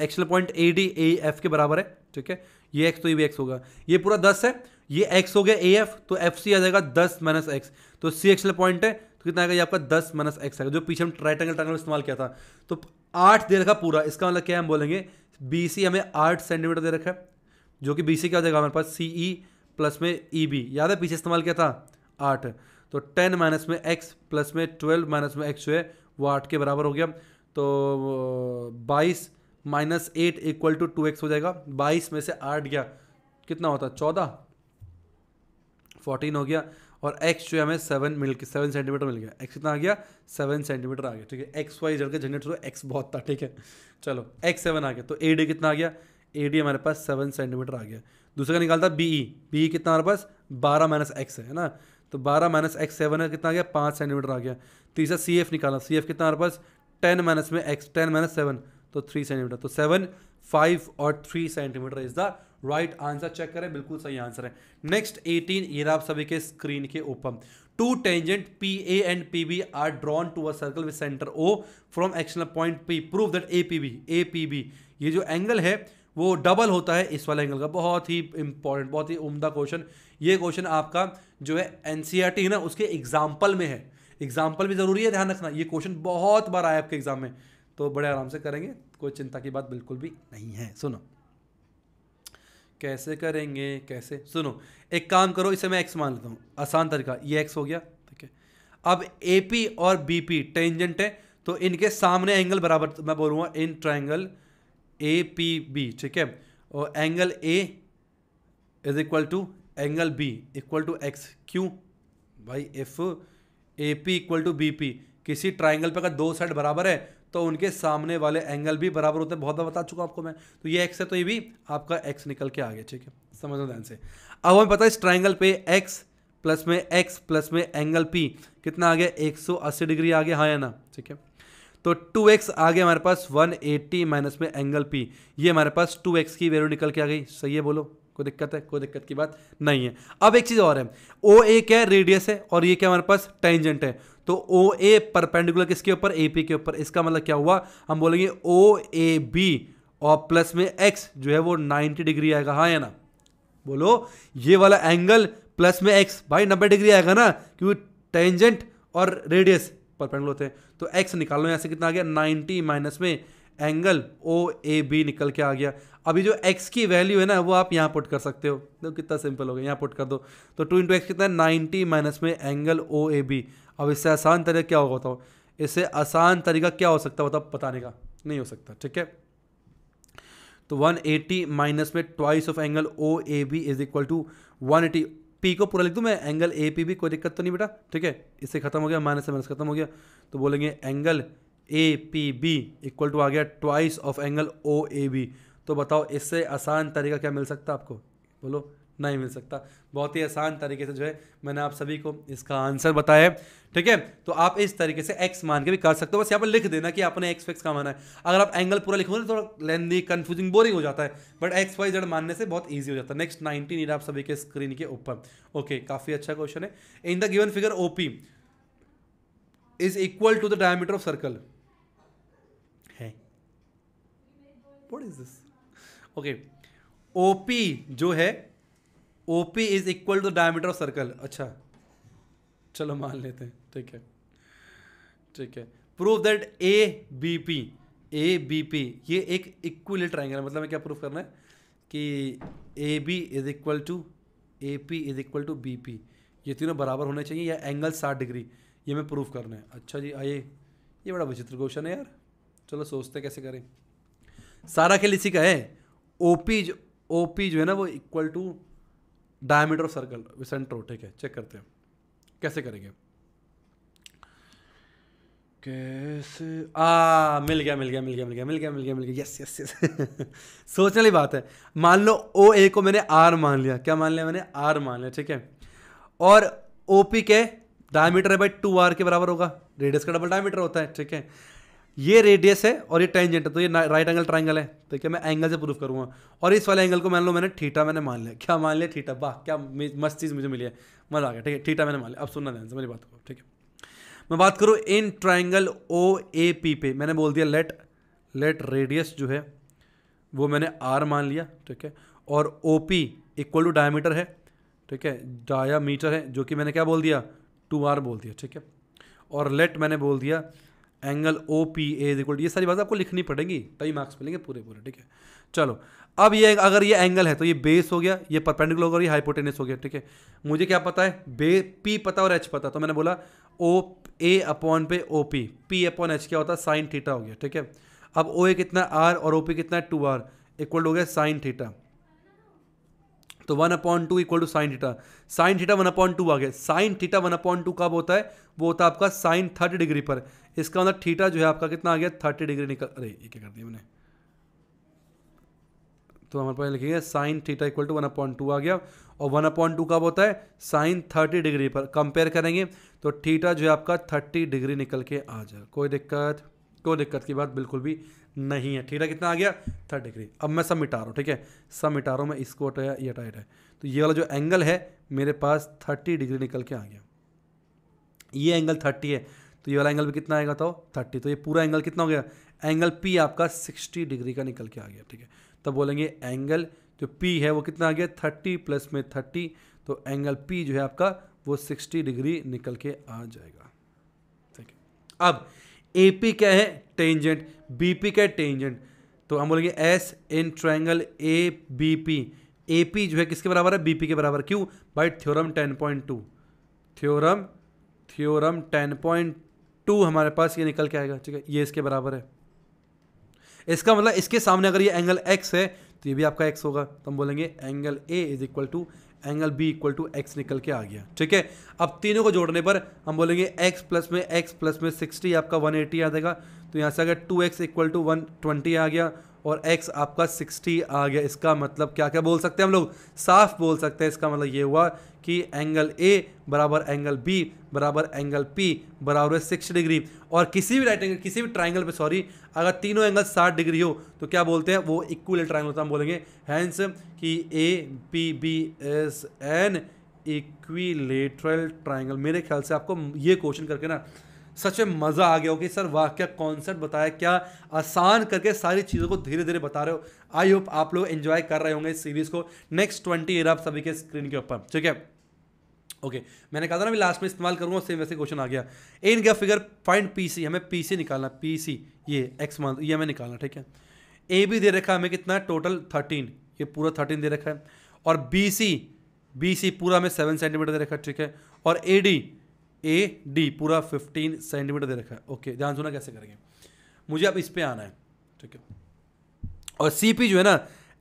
actual point A D A F के बराबर है ठीक है ये एक्स तो ये भी एक्स होगा ये पूरा दस है ये एक्स हो गया ए एफ तो एफ सी आ जाएगा दस माइनस एक्स तो सी एक्सल पॉइंट है तो कितना आएगा ये आपका दस माइनस एक्स आएगा जो पीछे हम ट्राइटेंगल ट्राइंगल इस्तेमाल किया था तो आठ दे रखा पूरा इसका मतलब क्या हम बोलेंगे बी सी हमें आठ सेंटीमीटर दे रखा है जो कि बी सी क्या हो जाएगा हमारे पास सी ई प्लस में ई e बी याद है पीछे इस्तेमाल किया था आठ तो टेन माइनस में एक्स प्लस में ट्वेल्व माइनस में एक्स जो है वो आठ के बराबर हो गया तो बाईस minus eight equal to two x हो जाएगा बाईस में से आठ गया कितना होता चौदह फोर्टीन हो गया और एक्स जो है हमें सेवन मिल गया सेवन सेंटीमीटर मिल गया एक्स कितना आ गया सेवन सेंटीमीटर आ गया ठीक है एक्स वाई जड़ के जनरेटर एक्स बहुत था ठीक है चलो एक्स सेवन आ गया तो ए डी कितना आ गया ए डी हमारे पास सेवन सेंटीमीटर आ गया दूसरा निकालता बी ई बी ई कितना हमारे पास बारह माइनस एक्स है ना तो बारह माइनस एक्स सेवन है कितना आ गया पाँच सेंटीमीटर आ गया तीसरा सी एफ निकाला सी एफ कितना हमारे पास टेन माइनस में एक्स टेन माइनस सेवन तो थ्री सेंटीमीटर तो सेवन फाइव और three centimetre is the right answer check करें बिल्कुल सही आंसर है नेक्स्ट एटीन ये आप सभी के स्क्रीन के ऊपर two tangent P A and P B are drawn to a circle with centre O from external point P prove that A P B A P B ये जो angle है वो डबल होता है इस वाले एंगल का बहुत ही इंपॉर्टेंट बहुत ही उम्दा क्वेश्चन ये क्वेश्चन आपका जो है एन सी आर है ना उसके एग्जाम्पल में है एग्जाम्पल भी ज़रूरी है ध्यान रखना ये क्वेश्चन बहुत बार आया आपके एग्जाम में तो बड़े आराम से करेंगे कोई चिंता की बात बिल्कुल भी नहीं है सुनो कैसे करेंगे कैसे सुनो एक काम करो इसे मैं एक्स मान लेता हूँ आसान तरीका ये एक्स हो गया ठीक है अब ए पी और बी पी टेंजेंट है तो इनके सामने एंगल बराबर मैं बोलूँगा in triangle A P B ठीक है और angle A is equal to angle B equal to x क्यों भाई F A P equal to B P किसी ट्राइंगल पर अगर दो साइड बराबर है तो उनके सामने वाले एंगल भी बराबर होते हैं बहुत बार बता चुका आपको मैं तो ये एक्स है तो ये भी आपका एक्स निकल के आ गया ठीक है लो ध्यान से अब हमें पता है इस ट्राइंगल पे एक्स प्लस में एक्स प्लस में एंगल पी कितना आ गया 180 डिग्री आ गया हाँ या ना ठीक है तो 2x आ गया हमारे पास 180 माइनस में एंगल पी ये हमारे पास 2x की वैल्यू निकल के आ गई सही है बोलो कोई दिक्कत है कोई दिक्कत की बात नहीं है अब एक चीज़ और है ओ ए क्या है रेडियस है और ये क्या हमारे पास टेंजेंट है तो ओ ए परपेंडिकुलर किसके ऊपर ए पी के ऊपर इसका मतलब क्या हुआ हम बोलेंगे ओ ए बी और प्लस में एक्स जो है वो 90 डिग्री आएगा हाँ या ना बोलो ये वाला एंगल प्लस में एक्स भाई 90 डिग्री आएगा ना क्योंकि टेंजेंट और रेडियस परपेंडिकुलर होते हैं तो एक्स निकालो यहाँ से कितना आ गया 90 माइनस में एंगल ओ ए बी निकल के आ गया अभी जो एक्स की वैल्यू है ना वो आप यहाँ पुट कर सकते हो देखो कितना सिंपल हो गया यहाँ पुट कर दो तो टू इंटू एक्स कितना है नाइन्टी माइनस में एंगल ओ ए बी अब इससे आसान तरीका क्या होगा बताओ इससे आसान तरीका क्या हो सकता है बताओ बताने का नहीं हो सकता ठीक है तो 180 माइनस में twice of angle O A B is equal to one eighty P को पूरा लिख दूँ मैं एंगल ए पी भी कोई दिक्कत तो नहीं बेटा ठीक है इससे खत्म हो गया माइनस से माइनस खत्म हो गया तो बोलेंगे angle A P B equal to आ गया twice of angle O A B तो बताओ इससे आसान तरीका क्या मिल सकता है आपको बोलो नहीं मिल सकता बहुत ही आसान तरीके से जो है मैंने आप सभी को इसका आंसर बताया ठीक है तो आप इस तरीके से एक्स मान के भी कर सकते हो बस यहाँ पर लिख देना कि आपने एक्स एक्स का माना है अगर आप एंगल पूरा लिखोगे तो थोड़ा लेंदी कन्फ्यूजिंग बोरिंग हो जाता है बट एक्स वाई जेड मानने से बहुत ईजी हो जाता है नेक्स्ट नाइनटीन ईड आप सभी के स्क्रीन के ऊपर ओके काफ़ी अच्छा क्वेश्चन है in the given figure O P is equal to the diameter of circle what is this okay OP जो है OP is equal to diameter of circle अच्छा चलो मान लेते हैं ठीक है ठीक है prove that A B P A B P ये एक इक्वल ट्राइंगल है मतलब मैं क्या प्रूफ करना है कि A B is equal to A P is equal to B P ये तीनों बराबर होने चाहिए या एंगल साठ डिग्री ये हमें प्रूफ करना है अच्छा जी आइए ये बड़ा विचित्र क्वेश्चन है यार चलो सोचते कैसे करें सारा खेल इसी का है ओपी जो ओपी जो है ना वो equal to diameter of circle centre ठीक है चेक करते हैं कैसे करेंगे कैसे आ मिल गया मिल गया मिल गया मिल गया मिल गया मिल गया मिल गया यस यस यस सोचने वाली बात है मान लो ओ ए को मैंने आर मान लिया क्या मान लिया मैंने आर मान लिया ठीक है और ओ पी के डायमीटर है टू आर के बराबर होगा रेडियस का डबल डायमीटर होता है ठीक है ये रेडियस है और ये टेंजेंट है तो ये राइट एंगल ट्राइंगल है तो क्या मैं एंगल से प्रूफ करूंगा और इस वाले एंगल को मान लो मैंने ठीठा मैंने मान लिया क्या मान लिया ठीठा वाह क्या मस्त चीज़ मुझे मिली है मज़ा आ गया ठीक है ठीठा मैंने मान लिया अब सुनना ध्यान से मेरी बात करो ठीक है मैं बात करूँ in triangle O A P पे मैंने बोल दिया लेट लेट रेडियस जो है वो मैंने आर मान लिया ठीक है और O P equal to diameter है ठीक है डायामीटर है जो कि मैंने क्या बोल दिया टू आर बोल दिया ठीक है और लेट मैंने बोल दिया angle O P as equal ये सारी बातें आपको लिखनी पड़ेंगी तभी मार्क्स मिलेंगे पूरे पूरे ठीक है चलो अब ये अगर ये एंगल है तो ये बेस हो गया ये परपेंडिकुलर हो गया ये हाइपोटेनस हो गया ठीक है मुझे क्या पता है बे पी पता और एच पता तो मैंने बोला ओ ए अपॉन पे O P P upon H क्या होता है साइन थीटा हो गया ठीक है अब ओ ए कितना आर और ओ पी कितना टू आर इक्वल हो गया साइन थीटा तो one upon two equal to sine theta sine theta one upon two आ गया sine theta one upon two कब होता है वो होता है आपका साइन थर्टी डिग्री पर इसका मतलब थीटा जो है आपका कितना आ गया थर्टी डिग्री निकल अरे ये क्या कर दिया मैंने तो हमारे पास लिखेंगे sine theta equal to one upon two आ गया और वन अपॉइंट टू कब होता है साइन थर्टी डिग्री पर कंपेयर करेंगे तो थीटा जो है आपका थर्टी डिग्री निकल के आ जाए कोई दिक्कत कोई दिक्कत की बात बिल्कुल भी नहीं है ठीक है कितना आ गया थर्ड डिग्री अब मैं सब मिटा रहा हूँ ठीक है सब मिटा रहा हूँ मैं इसको हटाया ये हटाया है तो ये वाला जो एंगल है मेरे पास थर्टी डिग्री निकल के आ गया ये एंगल थर्टी है तो ये वाला एंगल भी कितना आएगा तो थर्टी तो ये पूरा एंगल कितना हो गया एंगल पी आपका सिक्सटी डिग्री का निकल के आ गया ठीक है तब बोलेंगे एंगल जो पी है वो कितना आ गया थर्टी प्लस में थर्टी तो एंगल पी जो है आपका वो सिक्सटी डिग्री निकल के आ जाएगा ठीक है अब ए पी क्या है टेंजेंट बी पी क्या है टेंजेंट तो हम बोलेंगे as in triangle A B P A P जो है किसके बराबर है बी पी के बराबर क्यों by theorem ten point two theorem theorem ten point two हमारे पास ये निकल के आएगा ठीक है ये इसके बराबर है इसका मतलब इसके सामने अगर ये एंगल एक्स है तो ये भी आपका एक्स होगा तो हम बोलेंगे angle A is equal to angle B equal to x निकल के आ गया ठीक है अब तीनों को जोड़ने पर हम बोलेंगे एक्स प्लस में एक्स प्लस में सिक्सटी आपका वन एटी आ जाएगा तो यहाँ से अगर two x equal to one twenty आ गया और एक्स आपका सिक्सटी आ गया इसका मतलब क्या क्या बोल सकते हैं हम लोग साफ बोल सकते हैं इसका मतलब ये हुआ कि एंगल ए बराबर एंगल बी बराबर एंगल पी बराबर है सिक्स डिग्री और किसी भी राइट एंगल किसी भी ट्राइंगल पे सॉरी अगर तीनों एंगल साठ डिग्री हो तो क्या बोलते हैं वो इक्वल ट्राइंगल होता हम बोलेंगे हैंस कि A P B S an equilateral triangle मेरे ख्याल से आपको ये क्वेश्चन करके ना सच में मज़ा आ गया हो कि सर वाह क्या कॉन्सेप्ट बताया क्या आसान करके सारी चीज़ों को धीरे धीरे बता रहे हो आई होप आप लोग एंजॉय कर रहे होंगे इस सीरीज़ को नेक्स्ट ट्वेंटी ईयर आप सभी के स्क्रीन के ऊपर ठीक है ओके okay. मैंने कहा था ना मैं लास्ट में इस्तेमाल करूंगा सेम वैसे क्वेश्चन आ गया ए इन गया फिगर फाइंड सी हमें पी सी निकालना पी सी ये एक्स मान ये हमें निकालना ठीक है ए भी दे रखा है हमें कितना है टोटल थर्टीन ये पूरा थर्टीन दे रखा है और बी सी बी सी पूरा हमें सेवन सेंटीमीटर दे रखा है ठीक है और ए डी ए डी पूरा फिफ्टीन सेंटीमीटर दे रखा है ओके ध्यान सुना कैसे करेंगे मुझे अब इस पर आना है ठीक है और सी पी जो है ना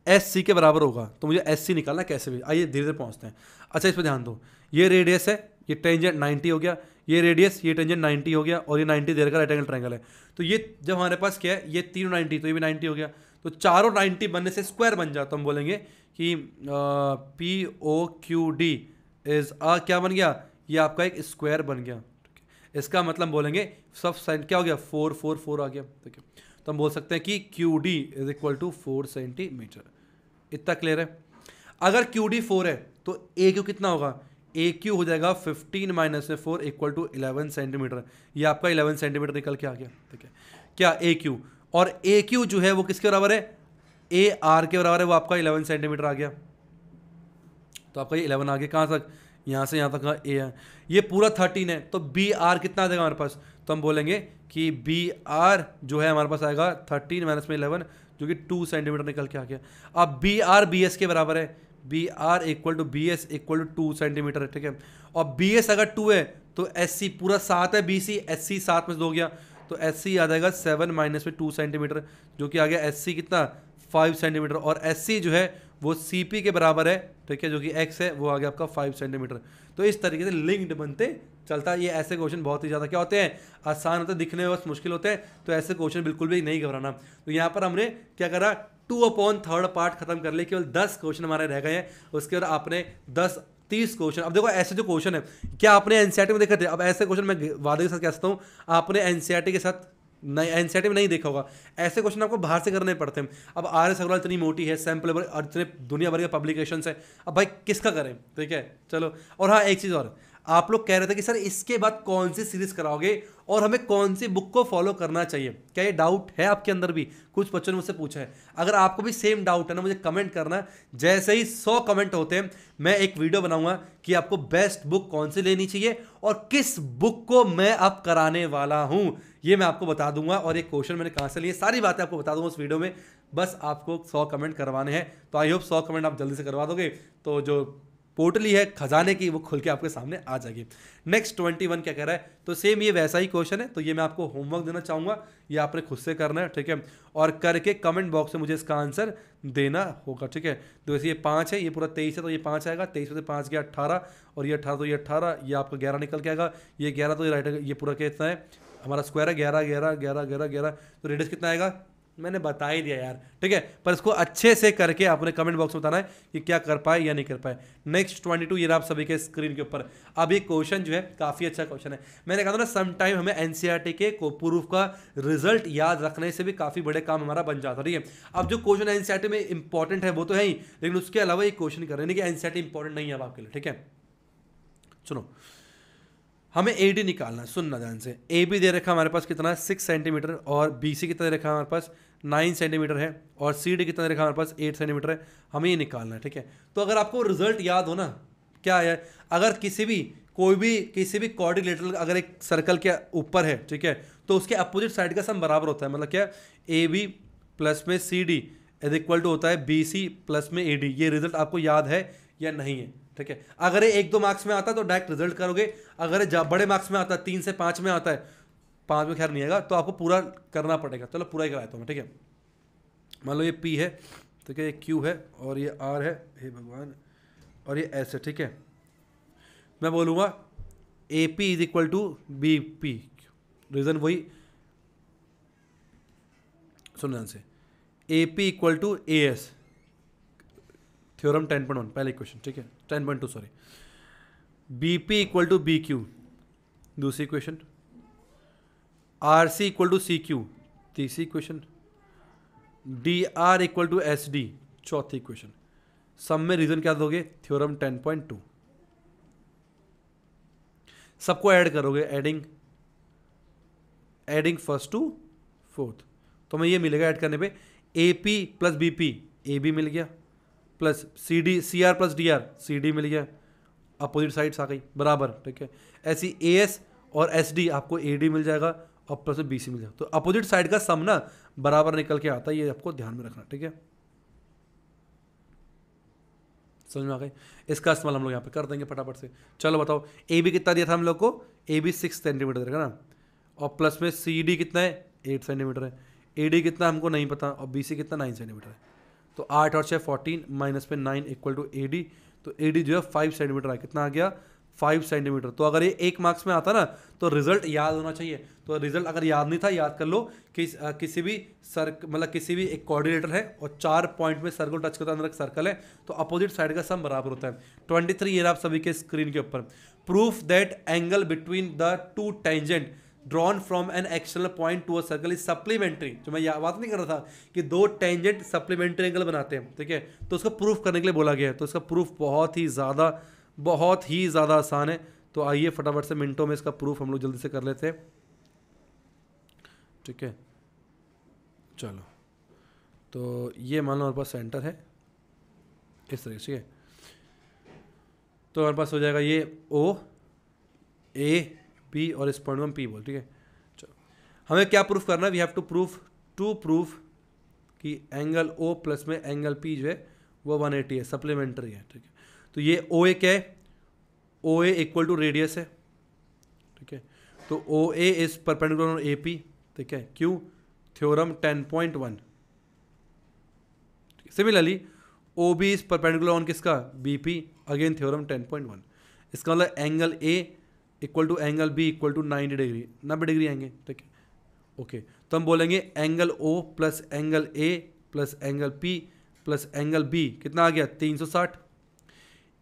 एस सी के बराबर होगा तो मुझे एस सी निकालना कैसे भी आइए धीरे धीरे पहुँचते हैं अच्छा इस पर ध्यान दो ये रेडियस है ये टेंजेंट नाइन्टी हो गया ये रेडियस ये टेंजेंट नाइन्टी हो गया और ये नाइन्टी देर का राइट एंगल ट्रायंगल है तो ये जब हमारे पास क्या है ये तीनों नाइन्टी तो ये भी नाइन्टी हो गया तो चारों नाइन्टी बनने से स्क्वायर बन जाता हम बोलेंगे कि P O Q D is आ क्या बन गया ये आपका एक स्क्वायर बन गया इसका मतलब बोलेंगे सब साइन क्या हो गया फोर फोर फोर आ गया ठीक है तो हम बोल सकते हैं कि Q D is equal to four centimetre इतना क्लियर है अगर क्यू डी फोर है तो ए क्यू कितना होगा ए क्यू हो जाएगा फिफ्टीन माइनस में four equal to eleven centimetre ये आपका इलेवन सेंटीमीटर निकल के आ गया ठीक है क्या ए क्यू और ए क्यू जो है वो किसके बराबर है ए आर के बराबर है वो आपका इलेवन सेंटीमीटर आ गया तो आपका ये इलेवन आ गया कहाँ तक यहाँ से यहाँ तक का ए है ये पूरा थर्टीन है तो बी आर कितना आ जाएगा हमारे पास तो हम बोलेंगे कि बी आर जो है हमारे पास आएगा थर्टीन माइनस में इलेवन जो कि टू सेंटीमीटर निकल के आ गया अब बी आर बी एस के बराबर है B R equal to B S equal to two centimetre है ठीक है और बी एस अगर टू है तो एस सी पूरा सात है बी सी एस सी सात में से दो गया तो एस सी आ जाएगा सेवन माइनस में टू सेंटीमीटर जो कि आ गया एस सी कितना फाइव सेंटीमीटर और एस सी जो है वो सी पी के बराबर है ठीक है जो कि एक्स है वो आ गया आपका फाइव सेंटीमीटर तो इस तरीके से लिंक्ड बनते चलता है ये ऐसे क्वेश्चन बहुत ही ज़्यादा क्या होते हैं आसान होते हैं दिखने में बस मुश्किल होते हैं तो ऐसे क्वेश्चन बिल्कुल भी नहीं घबराना तो यहाँ पर हमने क्या करा टू अपॉन थर्ड पार्ट खत्म कर लिए केवल दस क्वेश्चन हमारे रह गए हैं उसके बाद आपने दस तीस क्वेश्चन अब देखो ऐसे जो क्वेश्चन है क्या आपने एनसीआरटी में देखे थे अब ऐसे क्वेश्चन मैं वादे के साथ कह सकता हूँ आपने एनसीआरटी के साथ नहीं एनसीआरटी में नहीं देखा होगा ऐसे क्वेश्चन आपको बाहर से करने पड़ते हैं अब आर एस अग्रवाल इतनी मोटी है सैम्पल और इतने दुनिया भर के पब्लिकेशन है अब भाई किसका करें ठीक है चलो और हाँ एक चीज़ और आप लोग कह रहे थे कि सर इसके बाद कौन सी सीरीज़ कराओगे और हमें कौन सी बुक को फॉलो करना चाहिए क्या ये डाउट है आपके अंदर भी कुछ बच्चों ने मुझसे पूछा है अगर आपको भी सेम डाउट है ना मुझे कमेंट करना जैसे ही सौ कमेंट होते हैं मैं एक वीडियो बनाऊंगा कि आपको बेस्ट बुक कौन सी लेनी चाहिए और किस बुक को मैं अब कराने वाला हूं ये मैं आपको बता दूंगा और एक क्वेश्चन मैंने कहाँ से लिए सारी बातें आपको बता दूंगा उस वीडियो में बस आपको सौ कमेंट करवाने हैं तो आई होप सौ कमेंट आप जल्दी से करवा दोगे तो जो पोर्टली है खजाने की वो खुल के आपके सामने आ जाएगी नेक्स्ट ट्वेंटी वन क्या कह रहा है तो सेम ये वैसा ही क्वेश्चन है तो ये मैं आपको होमवर्क देना चाहूंगा ये आपने खुद से करना है ठीक है और करके कमेंट बॉक्स में मुझे इसका आंसर देना होगा ठीक है तो वैसे ये पाँच है ये पूरा तेईस है तो ये पाँच आएगा तेईस में से पाँच गया अट्ठारह और ये अट्ठारह तो ये अट्ठारह ये आपका ग्यारह निकल के आएगा ये ग्यारह तो ये राइट ये पूरा कितना है हमारा स्क्वायर है ग्यारह ग्यारह ग्यारह ग्यारह ग्यारह तो रेडियस कितना आएगा मैंने बता ही दिया यार ठीक है पर इसको अच्छे से करके आपने कमेंट बॉक्स में बताना है कि क्या कर पाए या नहीं कर पाए नेक्स्ट ट्वेंटी टू ईयर आप सभी के स्क्रीन के ऊपर अब क्वेश्चन जो है काफ़ी अच्छा क्वेश्चन है मैंने कहा था ना समटाइम हमें एन e के प्रूफ का रिजल्ट याद रखने से भी काफ़ी बड़े काम हमारा बन जाता ठीक है अब जो क्वेश्चन एनसीआरटी e में इंपॉर्टेंट है वो तो है ही लेकिन उसके अलावा ये क्वेश्चन कर रहे हैं कि एन इंपॉर्टेंट e नहीं है अब आपके लिए ठीक है चलो हमें ए डी निकालना है सुनना ध्यान से ए बी दे रखा हमारे पास कितना है सिक्स सेंटीमीटर और बी सी कितना दे रखा हमारे पास नाइन सेंटीमीटर है और सी डी कितना दे रखा हमारे पास एट सेंटीमीटर है हमें ये निकालना है ठीक है तो अगर आपको रिजल्ट याद हो ना क्या है अगर किसी भी कोई भी किसी भी कोऑर्डिनेटर अगर एक सर्कल के ऊपर है ठीक है तो उसके अपोजिट साइड का सम बराबर होता है मतलब क्या ए बी प्लस में C D is equal to होता है बी सी प्लस में ए डी ये रिजल्ट आपको याद है या नहीं है ठीक है अगर ये एक दो मार्क्स में आता है तो डायरेक्ट रिजल्ट करोगे अगर बड़े मार्क्स में आता है तीन से पांच में आता है पांच में खैर नहीं आएगा तो आपको पूरा करना पड़ेगा चलो पूरा ही कराता हूँ ठीक है मान लो ये पी है ठीक है ये क्यू है और ये आर है हे भगवान और ये एस है ठीक है मैं बोलूँगा A P is equal to B P reason वही सुन से A P equal to A S theorem ten point one पहले क्वेश्चन ठीक है ten point two sorry B P equal to B Q दूसरी question R C equal to C Q तीसरी question D R equal to S D चौथी question सब में reason क्या दोगे थ्योरम टेन पॉइंट टू सबको ऐड करोगे adding adding first to fourth तो हमें ये मिलेगा ऐड करने पे A P plus B P A B मिल गया plus C D C R plus D R C D मिल गया अपोजिट साइड्स आ गई बराबर ठीक है ऐसी ए एस और एस डी आपको ए डी मिल जाएगा और प्लस बी सी मिल जाएगा तो अपोजिट साइड का सम ना बराबर निकल के आता है ये आपको ध्यान में रखना ठीक है समझ में आ गई इसका इस्तेमाल हम लोग यहाँ पे कर देंगे फटाफट से चलो बताओ ए बी कितना दिया था हम लोग को ए बी सिक्स सेंटीमीटर देगा ना और प्लस में सी डी कितना है एट सेंटीमीटर है ए डी कितना हमको नहीं पता और बी सी कितना नाइन सेंटीमीटर है तो आठ और छः फोर्टीन माइनस पे nine equal to A D तो ए डी जो है फाइव सेंटीमीटर आया कितना आ गया फाइव सेंटीमीटर तो अगर ये एक मार्क्स में आता ना तो रिजल्ट याद होना चाहिए तो रिजल्ट अगर याद नहीं था याद कर लो कि आ, किसी भी सर मतलब किसी भी एक कोऑर्डिनेटर है और चार पॉइंट में सर्कल टच करता अंदर एक सर्कल है तो अपोजिट साइड का सम बराबर होता है ट्वेंटी थ्री ये आप सभी के स्क्रीन के ऊपर proof that angle between the two tangent drawn from an external point to a circle is supplementary जो मैं बात नहीं कर रहा था कि दो टेंजेंट सप्लीमेंट्री एंगल बनाते हैं ठीक है तो उसका प्रूफ करने के लिए बोला गया है तो इसका प्रूफ बहुत ही ज़्यादा बहुत ही ज़्यादा आसान है तो आइए फटाफट से मिनटों में इसका प्रूफ हम लोग जल्दी से कर लेते हैं ठीक है चलो तो ये मान लो हमारे पास सेंटर है इस तरीके से तो हमारे पास हो जाएगा ये ओ ए पी और स्पर्णम पी बोल ठीक है चलो हमें क्या प्रूफ करना है we have to proof to proof कि एंगल ओ प्लस में एंगल पी जो है वो 180 है सप्लीमेंट्री है ठीक है तो ये ओ ए क्या है O A equal to radius है ठीक है तो O A is perpendicular on A P ठीक है क्यों theorem 10.1 similarly O B is perpendicular on किसका बी पी अगेन थ्योरम 10.1 इसका मतलब angle A equal to angle B equal to ninety degree नब्बे डिग्री आएंगे ठीक है ओके तो हम बोलेंगे angle O plus angle A plus angle P plus angle B कितना आ गया तीन सौ साठ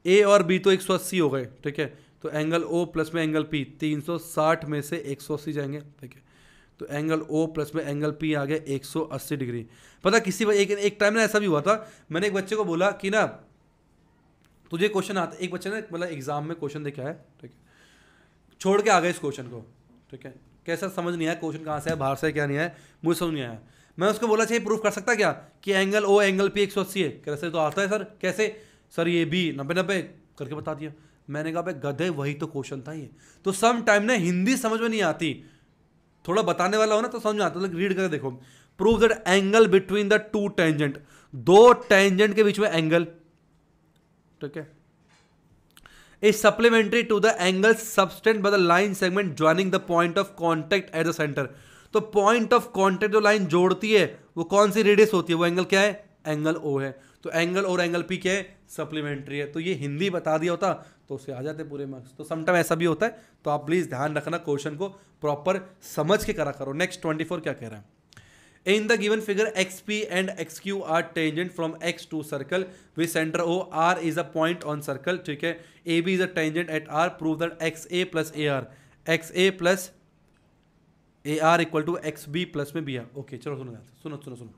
ए और बी तो एक सौ अस्सी हो गए ठीक है तो एंगल ओ प्लस में एंगल पी तीन सौ साठ में से एक सौ अस्सी जाएंगे ठीक है तो एंगल ओ प्लस में एंगल पी आ गया एक सौ अस्सी डिग्री पता किसी एक एक टाइम ना ऐसा भी हुआ था मैंने एक बच्चे को बोला कि ना तुझे क्वेश्चन आता एक बच्चे ने मतलब एग्जाम में क्वेश्चन देखा है ठीक है छोड़ के आ गए इस क्वेश्चन को ठीक है कैसा समझ नहीं आया क्वेश्चन कहाँ से है बाहर से क्या नहीं आया मुझे समझ नहीं आया मैं उसको बोला चाहिए अच्छा, प्रूफ कर सकता क्या कि एंगल ओ एंगल पी एक सौ अस्सी है कैसे तो आता है सर कैसे सर ये बी नब्बे नब्बे करके बता दिया मैंने कहा भाई गधे वही तो क्वेश्चन था ये तो सम टाइम ना हिंदी समझ में नहीं आती थोड़ा बताने वाला हो ना तो समझ में आता रीड करके देखो prove that angle between the two tangent दो टेंजेंट के बीच में एंगल ठीक है is supplementary to the angle subtended by the line segment joining the point of contact at the centre तो पॉइंट ऑफ कॉन्टेक्ट जो लाइन जोड़ती है वो कौन सी रेडियस होती है वो एंगल क्या है एंगल ओ है तो एंगल और एंगल पी क्या है सप्लीमेंट्री है तो ये हिंदी बता दिया होता तो उससे आ जाते पूरे मार्क्स तो समटाइम ऐसा भी होता है तो आप प्लीज़ ध्यान रखना क्वेश्चन को प्रॉपर समझ के करा करो नेक्स्ट ट्वेंटी फोर क्या कह रहे हैं in the given figure X P and X Q are tangent from X to circle with centre O R is a point on circle ठीक है A B is a tangent at R prove that X A plus A R X A plus A R equal to X B plus में B R okay चलो सुनो सुनो सुनो सुनो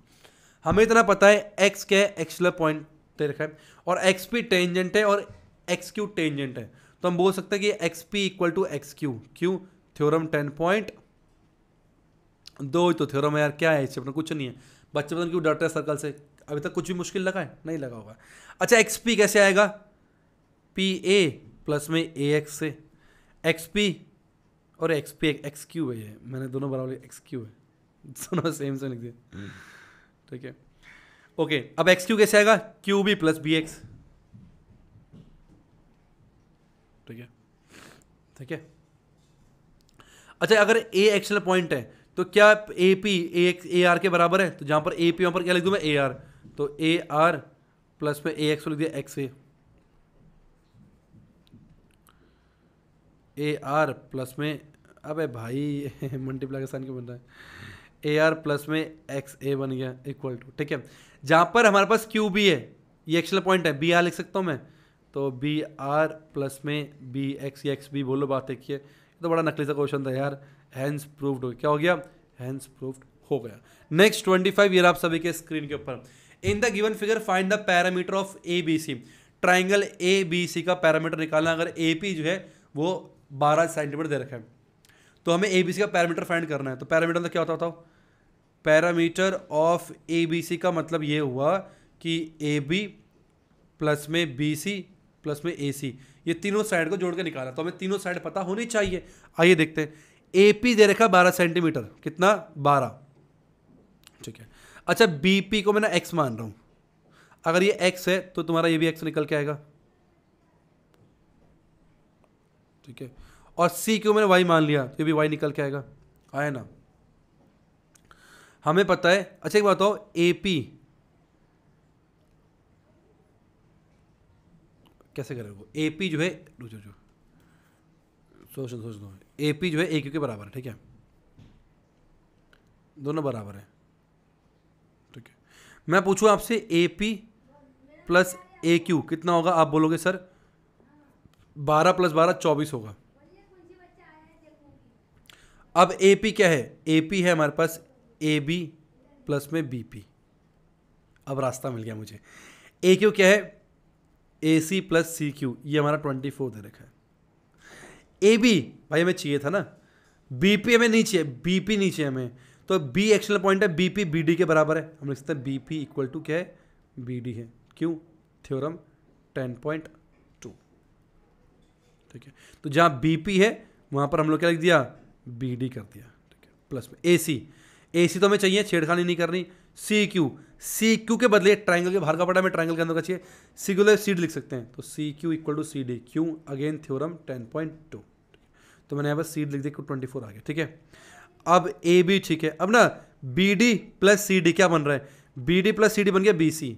हमें इतना पता है एक्स के एक्सल पॉइंट दे रखा है और एक्स पी टेंजेंट है और एक्स क्यू टेंजेंट है तो हम बोल सकते हैं कि X P equal to X Q Q theorem ten point दो ही तो थे है यार क्या है इस चैप्टर कुछ नहीं है बच्चे पता क्यों डरते हैं सर्कल से अभी तक कुछ भी मुश्किल लगा है नहीं लगा होगा अच्छा एक्स पी कैसे आएगा पी ए प्लस में ए एक्स से एक्स पी और एक्स पी एक्स क्यू है ये मैंने दोनों बराबर एक्स क्यू है <laughs> दोनों सेम से लिख दिया ठीक है ओके अब एक्स क्यू कैसे आएगा Q B plus B X ठीक है ठीक है अच्छा अगर ए एक्सल पॉइंट है तो क्या ए पी ए आर के बराबर है तो जहां पर ए पी वहां पर क्या लिख दू मैं ए आर तो ए आर प्लस में ए एक्स लिख दिया X A A R plus में अबे भाई मल्टीप्लाई <laughs> मल्टीप्लाकेशन क्यों बन रहा है ए आर प्लस में एक्स ए बन गया इक्वल टू ठीक है जहां पर हमारे पास क्यू बी है ये एक्चुअल पॉइंट है बी आर लिख सकता हूं मैं तो बी आर प्लस में बी एक्स एक्स बी बोलो बात देखिए तो बड़ा नकली सा क्वेश्चन था यार हैंस प्रूव्ड हो क्या हो गया हैंस प्रूव्ड हो गया नेक्स्ट ट्वेंटी फाइव ईयर आप सभी के स्क्रीन के ऊपर in the given figure find the parameter of A B C triangle A B C का पैरामीटर निकालना अगर ए पी जो है वो बारह सेंटीमीटर दे रखा है तो हमें ए बी सी का पैरामीटर फाइंड करना है तो पैरामीटर मतलब का क्या होता होता parameter of A B C का मतलब ये हुआ कि ए बी प्लस में बी सी प्लस में ए सी ये तीनों साइड को जोड़ के निकाला तो हमें तीनों साइड पता होनी चाहिए आइए देखते हैं ए पी दे रखा बारह सेंटीमीटर कितना बारह ठीक है अच्छा बी पी को मैं ना एक्स मान रहा हूं अगर ये एक्स है तो तुम्हारा ये भी एक्स निकल के आएगा ठीक है और सी को मैंने वाई मान लिया तो ये भी वाई निकल के आएगा आया ना हमें पता है अच्छा एक बात बताओ ए पी कैसे करेगा ए पी जो है जो सोच लो सोच लो ए पी जो है ए क्यू के बराबर है ठीक है दोनों बराबर है ठीक है मैं पूछूं आपसे A P plus A Q कितना होगा आप बोलोगे सर बारह प्लस बारह चौबीस होगा अब ए पी क्या है ए पी है हमारे पास ए बी प्लस में बी पी अब रास्ता मिल गया मुझे ए क्यू क्या है A C plus C Q ये हमारा ट्वेंटी फोर दे रखा है ए बी भाई हमें चाहिए था ना बी पी हमें नहीं चाहिए बी पी नहीं चाहिए हमें तो बी एक्शनल पॉइंट है बी पी बी डी के बराबर है हम लिख सकते हैं बी पी इक्वल टू क्या है बी डी है क्यों थ्योरम टेन पॉइंट टू ठीक है तो जहाँ बी पी है वहाँ पर हम लोग क्या लिख दिया बी डी कर दिया ठीक है प्लस में ए सी ए सी तो हमें चाहिए छेड़खानी नहीं करनी सी क्यू सी क्यू के बदले ट्राइंगल के बाहर का पड़ा हमें ट्राइंगल के अंदर का चाहिए क्यू सीड लिख सकते हैं तो C Q equal to C D Q again theorem ten point two तो मैंने यहाँ पर सीड लिख दी ट्वेंटी फोर आ गया ठीक है अब ए बी ठीक है अब ना B D plus C D क्या बन रहा है B D plus C D बन गया बी सी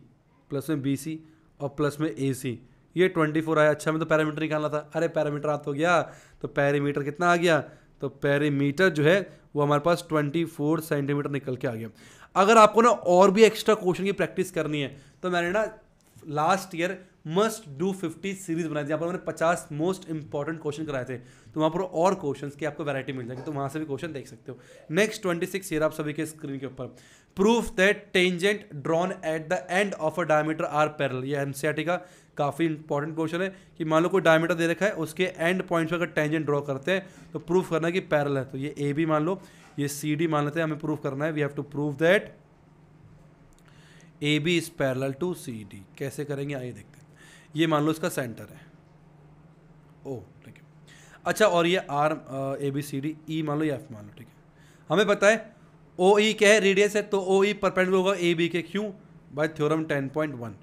प्लस में बी सी और प्लस में ए सी ये ट्वेंटी फोर आया अच्छा मैं तो पैरामीटर निकालना था अरे पैरामीटर रात हो गया तो पैरामीटर कितना आ गया तो पैरामीटर जो है वो हमारे पास ट्वेंटी फोर सेंटीमीटर निकल के आ गया अगर आपको ना और भी एक्स्ट्रा क्वेश्चन की प्रैक्टिस करनी है तो मैंने ना last year must do fifty series बनाई थी यहाँ पचास मोस्ट इंपॉर्टेंट क्वेश्चन कराए थे तो वहाँ पर और क्वेश्चन की आपको वैरायटी मिल जाएगी तो वहाँ से भी क्वेश्चन देख सकते हो नेक्स्ट ट्वेंटी सिक्स आप सभी के स्क्रीन के ऊपर proof that tangent drawn at the end of a diameter are parallel ये एम का काफ़ी इंपॉर्टेंट क्वेश्चन है कि मान लो कोई डायमीटर दे रखा है उसके एंड पॉइंट पर अगर टेंजेंट ड्रॉ करते हैं तो प्रूफ करना है कि पैरल है तो ये ए भी मान लो ये सी डी मान लेते हैं हमें प्रूफ करना है we have to prove that A B is parallel to C D कैसे करेंगे आइए देखते ये मान लो इसका सेंटर है ओ ठीक है अच्छा और ये R A B C D E मान लो या एफ मान लो ठीक है हमें पता है ओ ई e क्या है रेडियस है तो ओ ई परपेंडिकुलर होगा ए बी के क्यों by theorem ten point one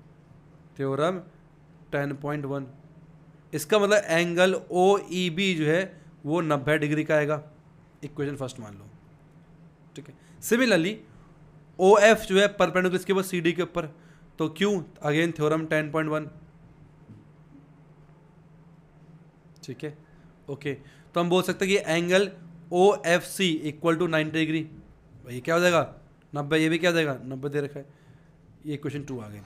theorem ten point one इसका मतलब एंगल ओ ई बी जो है वो नब्बे डिग्री का आएगा इक्वेशन फर्स्ट मान लो ठीक है सिमिलरली ओ एफ जो है परपेंडिकुलर इसके ऊपर सी डी के ऊपर तो क्यों again theorem ten point one ठीक है ओके तो हम बोल सकते हैं कि angle O F C equal to ninety degree ये क्या हो जाएगा नब्बे ये भी क्या हो जाएगा नब्बे दे रखा है ये क्वेश्चन टू आ गए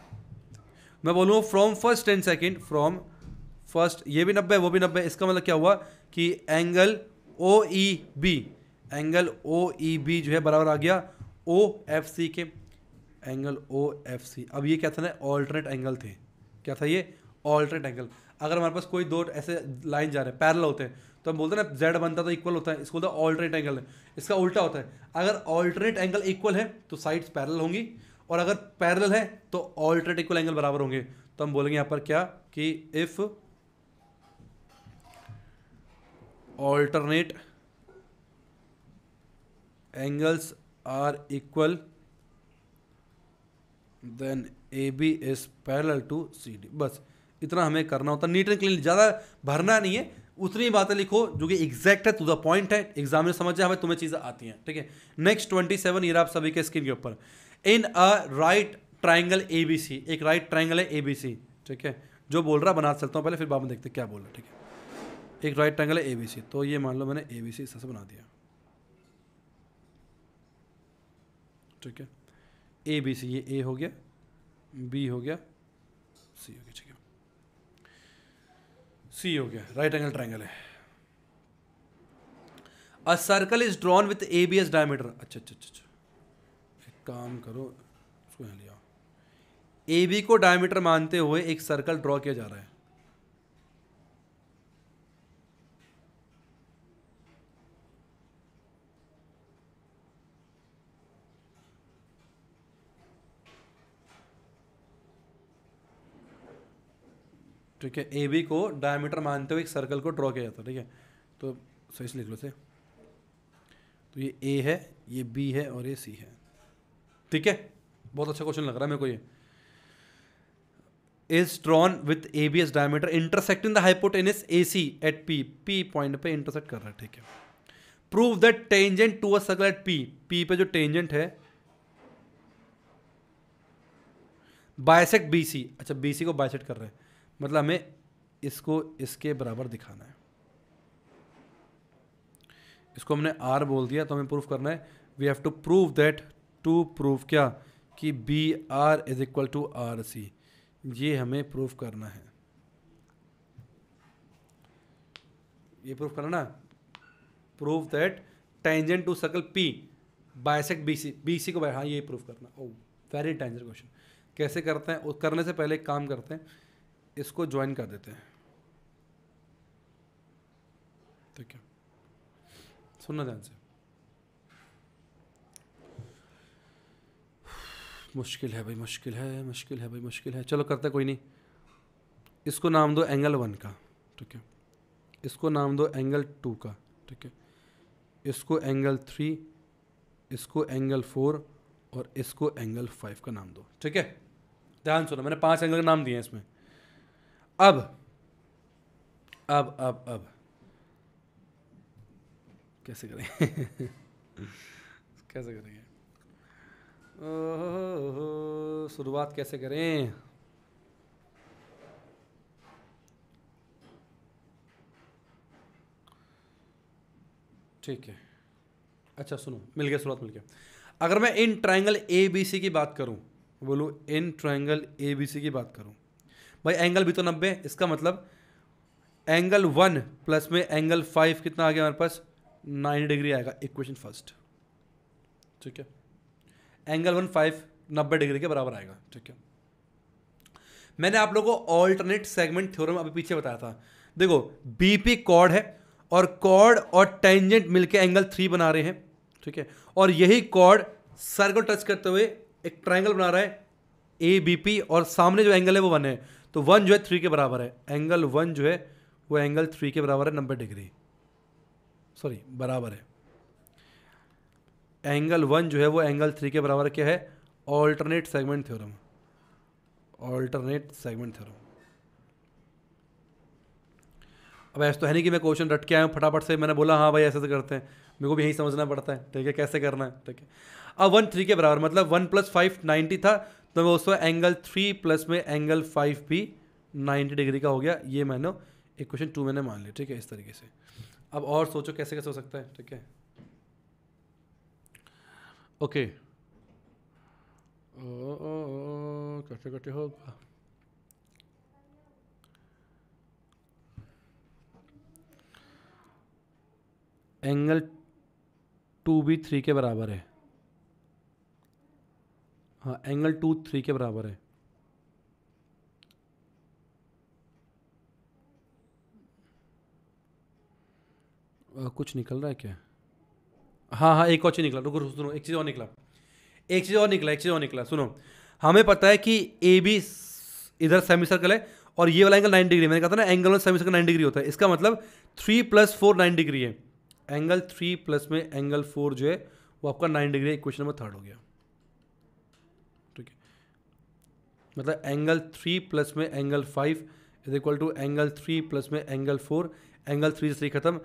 मैं बोलूँ from first and second from first ये भी नब्बे वो भी नब्बे इसका मतलब क्या हुआ कि angle O E B angle O E B जो है बराबर आ गया ओ एफ सी के एंगल ओ एफ सी अब ये क्या था ना ऑल्टरनेट एंगल थे क्या था ये ऑल्टरनेट एंगल अगर हमारे पास कोई दो ऐसे लाइन जा रहे हैं पैरल होते हैं तो हम बोलते हैं ना जेड बनता तो इक्वल होता है इसको बोलते हैं ऑल्टरनेट एंगल है इसका उल्टा होता है अगर ऑल्टरनेट एंगल इक्वल है तो साइड्स पैरल होंगी और अगर पैरल है तो ऑल्टरनेट इक्वल एंगल बराबर होंगे तो हम बोलेंगे यहाँ पर क्या कि if alternate angles are equal then A B is parallel to C D बस इतना हमें करना होता है नीट एंड क्लीन ज़्यादा भरना नहीं है उतनी बातें लिखो जो कि एग्जैक्ट है टू द पॉइंट है एग्जाम में समझ जाए हमें तुम्हें चीज़ें आती हैं ठीक है नेक्स्ट ट्वेंटी सेवन ईयर आप सभी के स्क्रीन के ऊपर in a right triangle A B C एक राइट ट्राइंगल है ए बी सी ठीक है जो बोल रहा बना चलता हूँ पहले फिर बाद में देखते क्या बोल रहा ठीक है एक राइट ट्राइंगल है ए बी सी तो ये मान लो मैंने ए बी सी से बना दिया ठीक है ए बी सी ये ए हो गया बी हो गया सी हो गया ठीक है सी हो गया राइट एंगल ट्राइंगल है a circle is drawn with A B as diameter अच्छा अच्छा अच्छा एक काम करो उसको यहाँ आओ ए बी को डायमीटर मानते हुए एक सर्कल ड्रॉ किया जा रहा है ठीक है ए बी को डायमीटर मानते हुए एक सर्कल को ड्रॉ किया जाता है ठीक है तो सही से लिख लो से तो ये ए है ये बी है और ये सी है ठीक है बहुत अच्छा क्वेश्चन लग रहा है मेरे को ये B as diameter intersect in the hypotenuse A C at P P point पे इंटरसेक्ट कर रहा है ठीक है prove that tangent to a circle at P P पे जो टेंजेंट है बी सी अच्छा बी सी को बायसेक्ट कर रहे हैं मतलब हमें इसको इसके बराबर दिखाना है इसको हमने आर बोल दिया तो हमें प्रूफ करना है we have to prove that to prove क्या कि B R is equal to R C ये हमें प्रूफ करना है ये प्रूफ करना proof that tangent to circle P bisect B C B C को हाँ ये प्रूफ करना ओ वेरी टेंजेंट क्वेश्चन कैसे करते हैं करने से पहले एक काम करते हैं इसको ज्वाइन कर देते हैं ठीक है सुनना ध्यान से मुश्किल है भाई मुश्किल है मुश्किल है भाई मुश्किल है चलो करते कोई नहीं इसको नाम दो एंगल वन का ठीक है इसको नाम दो एंगल टू का ठीक है इसको एंगल थ्री इसको एंगल फोर और इसको एंगल फाइव का नाम दो ठीक है ध्यान सुनो मैंने पांच एंगल का नाम दिए हैं इसमें अब अब अब अब कैसे करें <laughs> कैसे करेंगे शुरुआत कैसे करें ठीक है अच्छा सुनो मिल गया शुरुआत मिल गया अगर मैं इन ट्रायंगल ए बी सी की बात करूं बोलो इन ट्रायंगल ए बी सी की बात करूं भाई एंगल भी तो नब्बे इसका मतलब एंगल वन प्लस में एंगल फाइव कितना आ गया हमारे पास नाइन डिग्री आएगा इक्वेशन फर्स्ट ठीक है एंगल वन फाइव नब्बे डिग्री के बराबर आएगा ठीक है मैंने आप लोगों को ऑल्टरनेट सेगमेंट थ्योरम अभी पीछे बताया था देखो बीपी कॉर्ड है और कॉर्ड और टेंजेंट मिलके एंगल थ्री बना रहे हैं ठीक है और यही कॉर्ड सर्कल टच करते हुए एक ट्राइंगल बना रहा है ए बी पी और सामने जो एंगल है वो वन है तो वन जो है थ्री के बराबर है एंगल वन जो है वो एंगल थ्री के बराबर है नब्बे डिग्री सॉरी बराबर है एंगल वन जो है वो एंगल थ्री के बराबर क्या है alternate segment theorem alternate segment theorem अब ऐसा तो है नहीं कि मैं क्वेश्चन रट के आया हूँ फटाफट से मैंने बोला हाँ भाई ऐसे से करते हैं मेरे को भी यही समझना पड़ता है ठीक है कैसे करना है ठीक है अब वन थ्री के बराबर मतलब वन प्लस फाइव नाइन्टी था तो दोस्तों एंगल थ्री प्लस में एंगल फाइव भी नाइन्टी डिग्री का हो गया ये मैंने इक्वेशन टू मैंने मान लिया ठीक है इस तरीके से अब और सोचो कैसे कैसे हो सकता है ठीक है ओके कटे कटे होगा एंगल टू भी थ्री के बराबर है हाँ एंगल टू थ्री के बराबर है आ, कुछ निकल रहा है क्या हाँ हाँ एक और चीज़ निकला रुको सुनो एक चीज़ और निकला एक चीज़ और निकला एक चीज़ और निकला सुनो हमें पता है कि ए बी इधर सेमी सर्कल है और ये वाला एंगल नाइन डिग्री मैंने कहा था ना एंगल में सेमी सर्कल नाइन डिग्री होता है इसका मतलब three plus four nine degree है एंगल थ्री प्लस में एंगल फोर जो है वो आपका nine degree question number third हो गया मतलब एंगल थ्री प्लस में angle five is equal to angle three plus में एंगल फोर एंगल थ्री से थ्री खत्म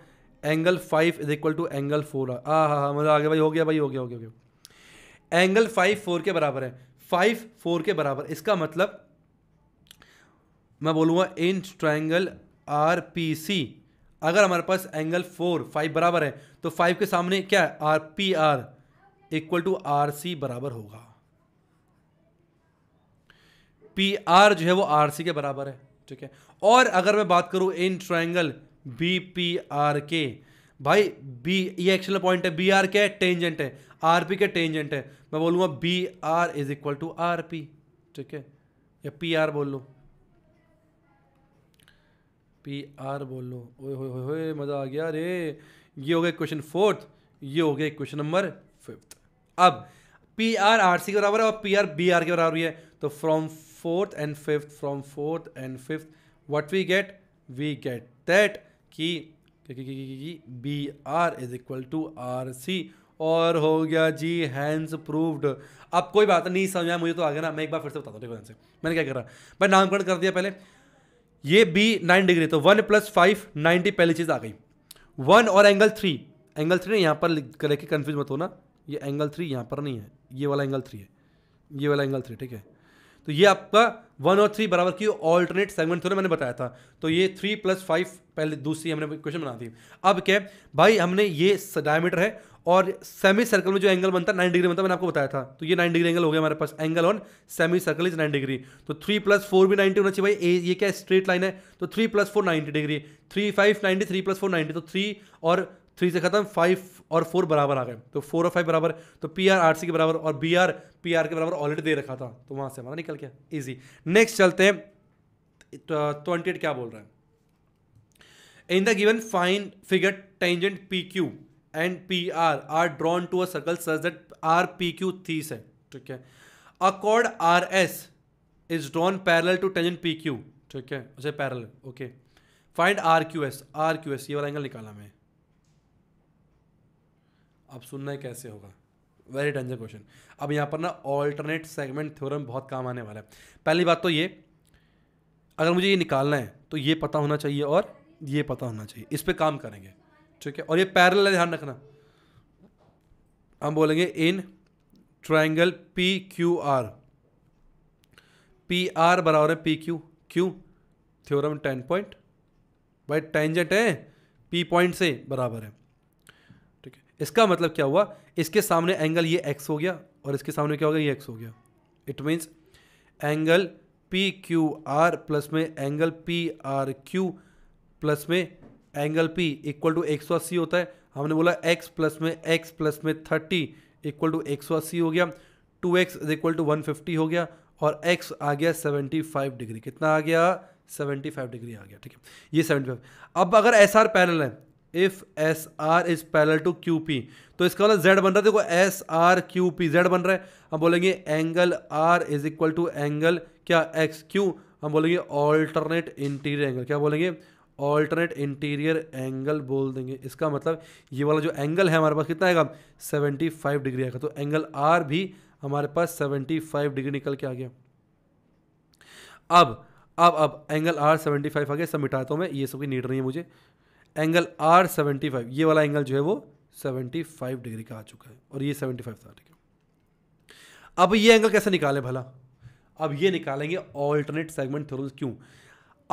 angle five is equal to angle four आ हाँ हाँ मतलब आगे भाई हो गया भाई हो गया हो गया हो गया एंगल फाइव फोर के बराबर है फाइव फोर के बराबर इसका मतलब मैं बोलूँगा in triangle R P C अगर हमारे पास एंगल फोर फाइव बराबर है तो फाइव के सामने क्या है R P R equal to R C बराबर होगा पी आर जो है वो आर सी के बराबर है ठीक है और अगर मैं बात करूँ in triangle B P R के भाई बी ये एक्चुअल पॉइंट है बी आर के टेंजेंट है आर पी के टेंजेंट है मैं बोलूँगा B R is equal to R P ठीक है या पी आर बोल लो पी आर बोल लो ओए मज़ा आ गया अरे ये हो गया क्वेश्चन फोर्थ ये हो गया क्वेश्चन नंबर फिफ्थ अब पी आर आर सी के बराबर है और पी आर बी आर के बराबर है तो from fourth and fifth from fourth and fifth what we get we get that कि B R is equal to R C और हो गया जी हैंड्स प्रूव्ड अब कोई बात नहीं समझ आया मुझे तो आ गया ना मैं एक बार फिर से बताता हूँ देखो मैंने क्या कर रहा मैं नामकरण कर दिया पहले ये बी नाइन डिग्री तो वन प्लस फाइव नाइनटी पहली चीज़ आ गई वन और एंगल थ्री एंगल थ्री यहाँ पर करके कन्फ्यूज मत होना ये एंगल थ्री यहाँ पर नहीं है ये वाला एंगल थ्री है ये वाला एंगल थ्री ठीक है तो ये आपका वन और थ्री बराबर की ऑल्टरनेट सेगमेंट थोड़ा मैंने बताया था तो ये थ्री प्लस फाइव पहले दूसरी हमने क्वेश्चन बना दी अब क्या भाई हमने ये डायमीटर है और सेमी सर्कल में जो एंगल बनता है नाइन डिग्री बनता है मैंने आपको बताया था तो ये नाइन डिग्री एंगल हो गया हमारे पास angle on semi circle is nine degree तो थ्री प्लस फोर भी नाइन्टी होना चाहिए भाई ए ये क्या स्ट्रेट लाइन है तो three plus four ninety degree three five ninety three plus four ninety तो थ्री और थ्री से खत्म फाइव और फोर बराबर आ गए तो फोर और फाइव बराबर तो पी आर आर सी के बराबर और बी आर पी आर के बराबर ऑलरेडी दे रखा था तो वहां से हमारा निकल गया इजी नेक्स्ट चलते हैं ट्वेंटी तो एट क्या बोल रहा है in the given fine figure tangent P Q and P R are drawn to a circle such R P Q these है ठीक है a chord R S is drawn parallel to tangent P Q ठीक है उसे parallel okay find R Q S R Q S ये वाला angle निकाला मैं अब सुनना है कैसे होगा वेरी डेंजर क्वेश्चन अब यहाँ पर ना ऑल्टरनेट सेगमेंट थ्योरम बहुत काम आने वाला है पहली बात तो ये अगर मुझे ये निकालना है तो ये पता होना चाहिए और ये पता होना चाहिए इस पर काम करेंगे ठीक है और ये पैरल है ध्यान रखना हम बोलेंगे in triangle P Q R P R बराबर है P Q Q theorem ten point by tangent है पी पॉइंट से बराबर है इसका मतलब क्या हुआ इसके सामने एंगल ये एक्स हो गया और इसके सामने क्या हो गया ये एक्स हो गया it means angle P Q R plus में angle P R Q plus में एंगल पी इक्वल टू एक सौ अस्सी होता है हमने बोला एक्स प्लस में एक्स प्लस में थर्टी इक्वल टू एक सौ अस्सी हो गया two X is equal to one fifty हो गया और एक्स आ गया सेवेंटी फाइव डिग्री कितना आ गया सेवेंटी फाइव डिग्री आ गया ठीक है ये सेवेंटी फाइव अब अगर एस आर पैनल है if S R is parallel to Q P तो इसका वाला मतलब जेड बन रहा है देखो S R Q P Z बन रहा है हम बोलेंगे angle R is equal to angle क्या एक्स क्यू हम बोलेंगे ऑल्टरनेट इंटीरियर एंगल क्या बोलेंगे ऑल्टरनेट इंटीरियर एंगल बोल देंगे इसका मतलब ये वाला जो एंगल है हमारे पास कितना आएगा सेवेंटी फाइव डिग्री आएगा तो एंगल आर भी हमारे पास सेवेंटी फाइव डिग्री निकल के आ गया अब अब अब एंगल आर सेवेंटी फाइव आ गया सब मिटाता हूँ मैं ये सब की नीड नहीं है मुझे एंगल आर सेवेंटी फाइव ये वाला एंगल जो है वो सेवेंटी फाइव डिग्री का आ चुका है और ये सेवेंटी फाइव था ठीक है अब ये एंगल कैसे निकाले भला अब ये निकालेंगे ऑल्टरनेट सेगमेंट थ्योरम्स क्यों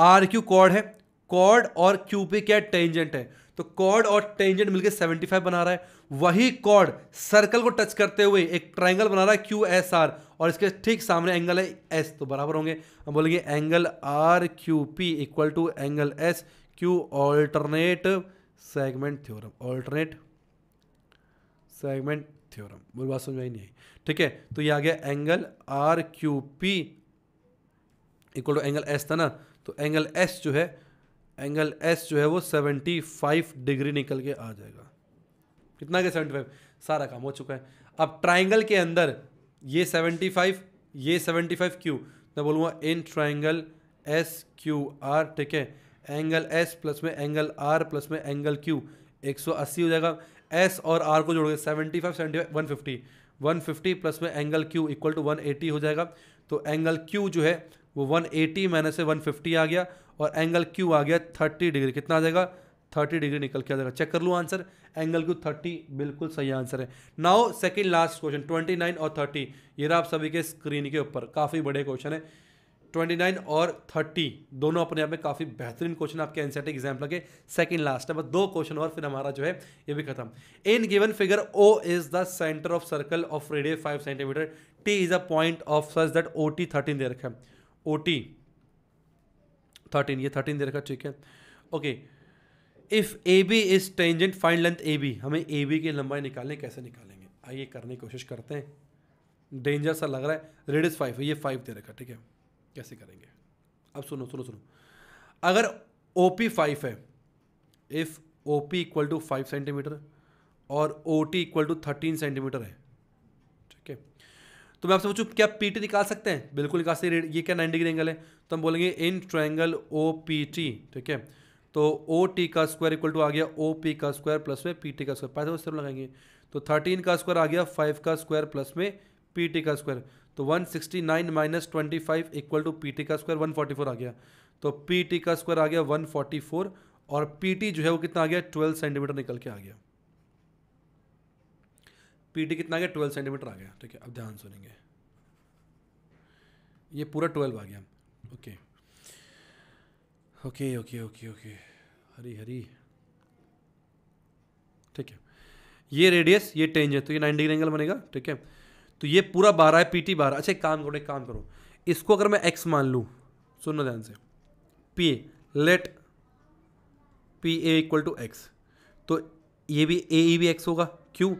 आर क्यू कॉर्ड है कॉर्ड और क्यू पे क्या टेंजेंट है तो कॉर्ड और टेंजेंट मिलकर सेवेंटी फाइव बना रहा है वही कॉर्ड सर्कल को टच करते हुए एक ट्राइंगल बना रहा है क्यू एस आर और इसके ठीक सामने एंगल है एस तो बराबर होंगे हम बोलेंगे angle R Q P equal to angle S Q alternate segment theorem alternate segment theorem बोल बात समझ आई नहीं आई ठीक है तो ये आ गया angle R Q P equal to angle S था ना तो एंगल एस जो है एंगल एस जो है वो सेवेंटी फाइव डिग्री निकल के आ जाएगा कितना गया सेवेंटी फाइव सारा काम हो चुका है अब ट्राइंगल के अंदर ये सेवेंटी फाइव ये सेवेंटी फाइव क्यू मैं बोलूँगा in triangle S Q R ठीक है एंगल एस प्लस में एंगल आर प्लस में एंगल क्यू 180 हो जाएगा एस और आर को जोड़ोगे 75 75 150 फिफ्टी प्लस में एंगल क्यू इक्वल टू 180 हो जाएगा तो एंगल क्यू जो है वो 180 माइनस से फिफ्टी आ गया और एंगल क्यू आ गया 30 डिग्री कितना आ जाएगा 30 डिग्री निकल के आ जाएगा चेक कर लूँ आंसर एंगल क्यू 30 बिल्कुल सही आंसर है नाउ सेकेंड लास्ट क्वेश्चन 29 और 30 ये रहा आप सभी के स्क्रीन के ऊपर काफ़ी बड़े क्वेश्चन है 29 और 30 दोनों अपने आप में काफ़ी बेहतरीन क्वेश्चन आपके एनसीटी एग्जाम लगे सेकंड लास्ट है बस दो क्वेश्चन और फिर हमारा जो है ये भी खत्म in given figure O is the centre of circle of radius five centimetre T is a point of such that O T thirteen दे रखा है ओ टी थर्टीन ये थर्टीन दे रखा ठीक है okay if A B is tangent fine length A B हमें A B की लंबाई निकालें कैसे निकालेंगे आइए करने की कोशिश करते हैं डेंजर सा लग रहा है रेडियस फाइव ये फाइव दे रखा ठीक है कैसे करेंगे अब सुनो सुनो सुनो अगर ओ पी फाइव है if O P equal to five centimetre और O T equal to thirteen centimetre है ठीक है तो मैं आपसे पूछूँ क्या पी टी निकाल सकते हैं बिल्कुल निकाल सकते ये क्या नाइन डिग्री एंगल है तो हम बोलेंगे in triangle O P T ठीक है तो ओ टी का स्क्वायर इक्वल टू आ गया ओ पी का स्क्वायर प्लस में पी टी का स्क्वायर पैसे लगाएंगे तो थर्टीन का स्क्वायर आ गया फाइव का स्क्वायर प्लस में पी टी का स्क्वायर तो 169 sixty nine minus twenty five equal to P का स्क्वायर 144 आ गया तो पी का स्क्वायर आ गया 144 और पी जो है वो कितना आ गया 12 सेंटीमीटर निकल के आ गया पी कितना आ गया 12 सेंटीमीटर आ गया ठीक है अब ध्यान सुनेंगे ये पूरा 12 आ गया okay okay okay okay okay हरी हरी ठीक है ये रेडियस ये टेंज है तो ये 90 डिग्री एंगल बनेगा ठीक है तो ये पूरा बारह है पीटी बारह अच्छा एक काम करो एक काम करो इसको अगर मैं एक्स मान लूँ सुनो ध्यान से P let P A equal to X तो ये भी ए ई e भी एक्स होगा Q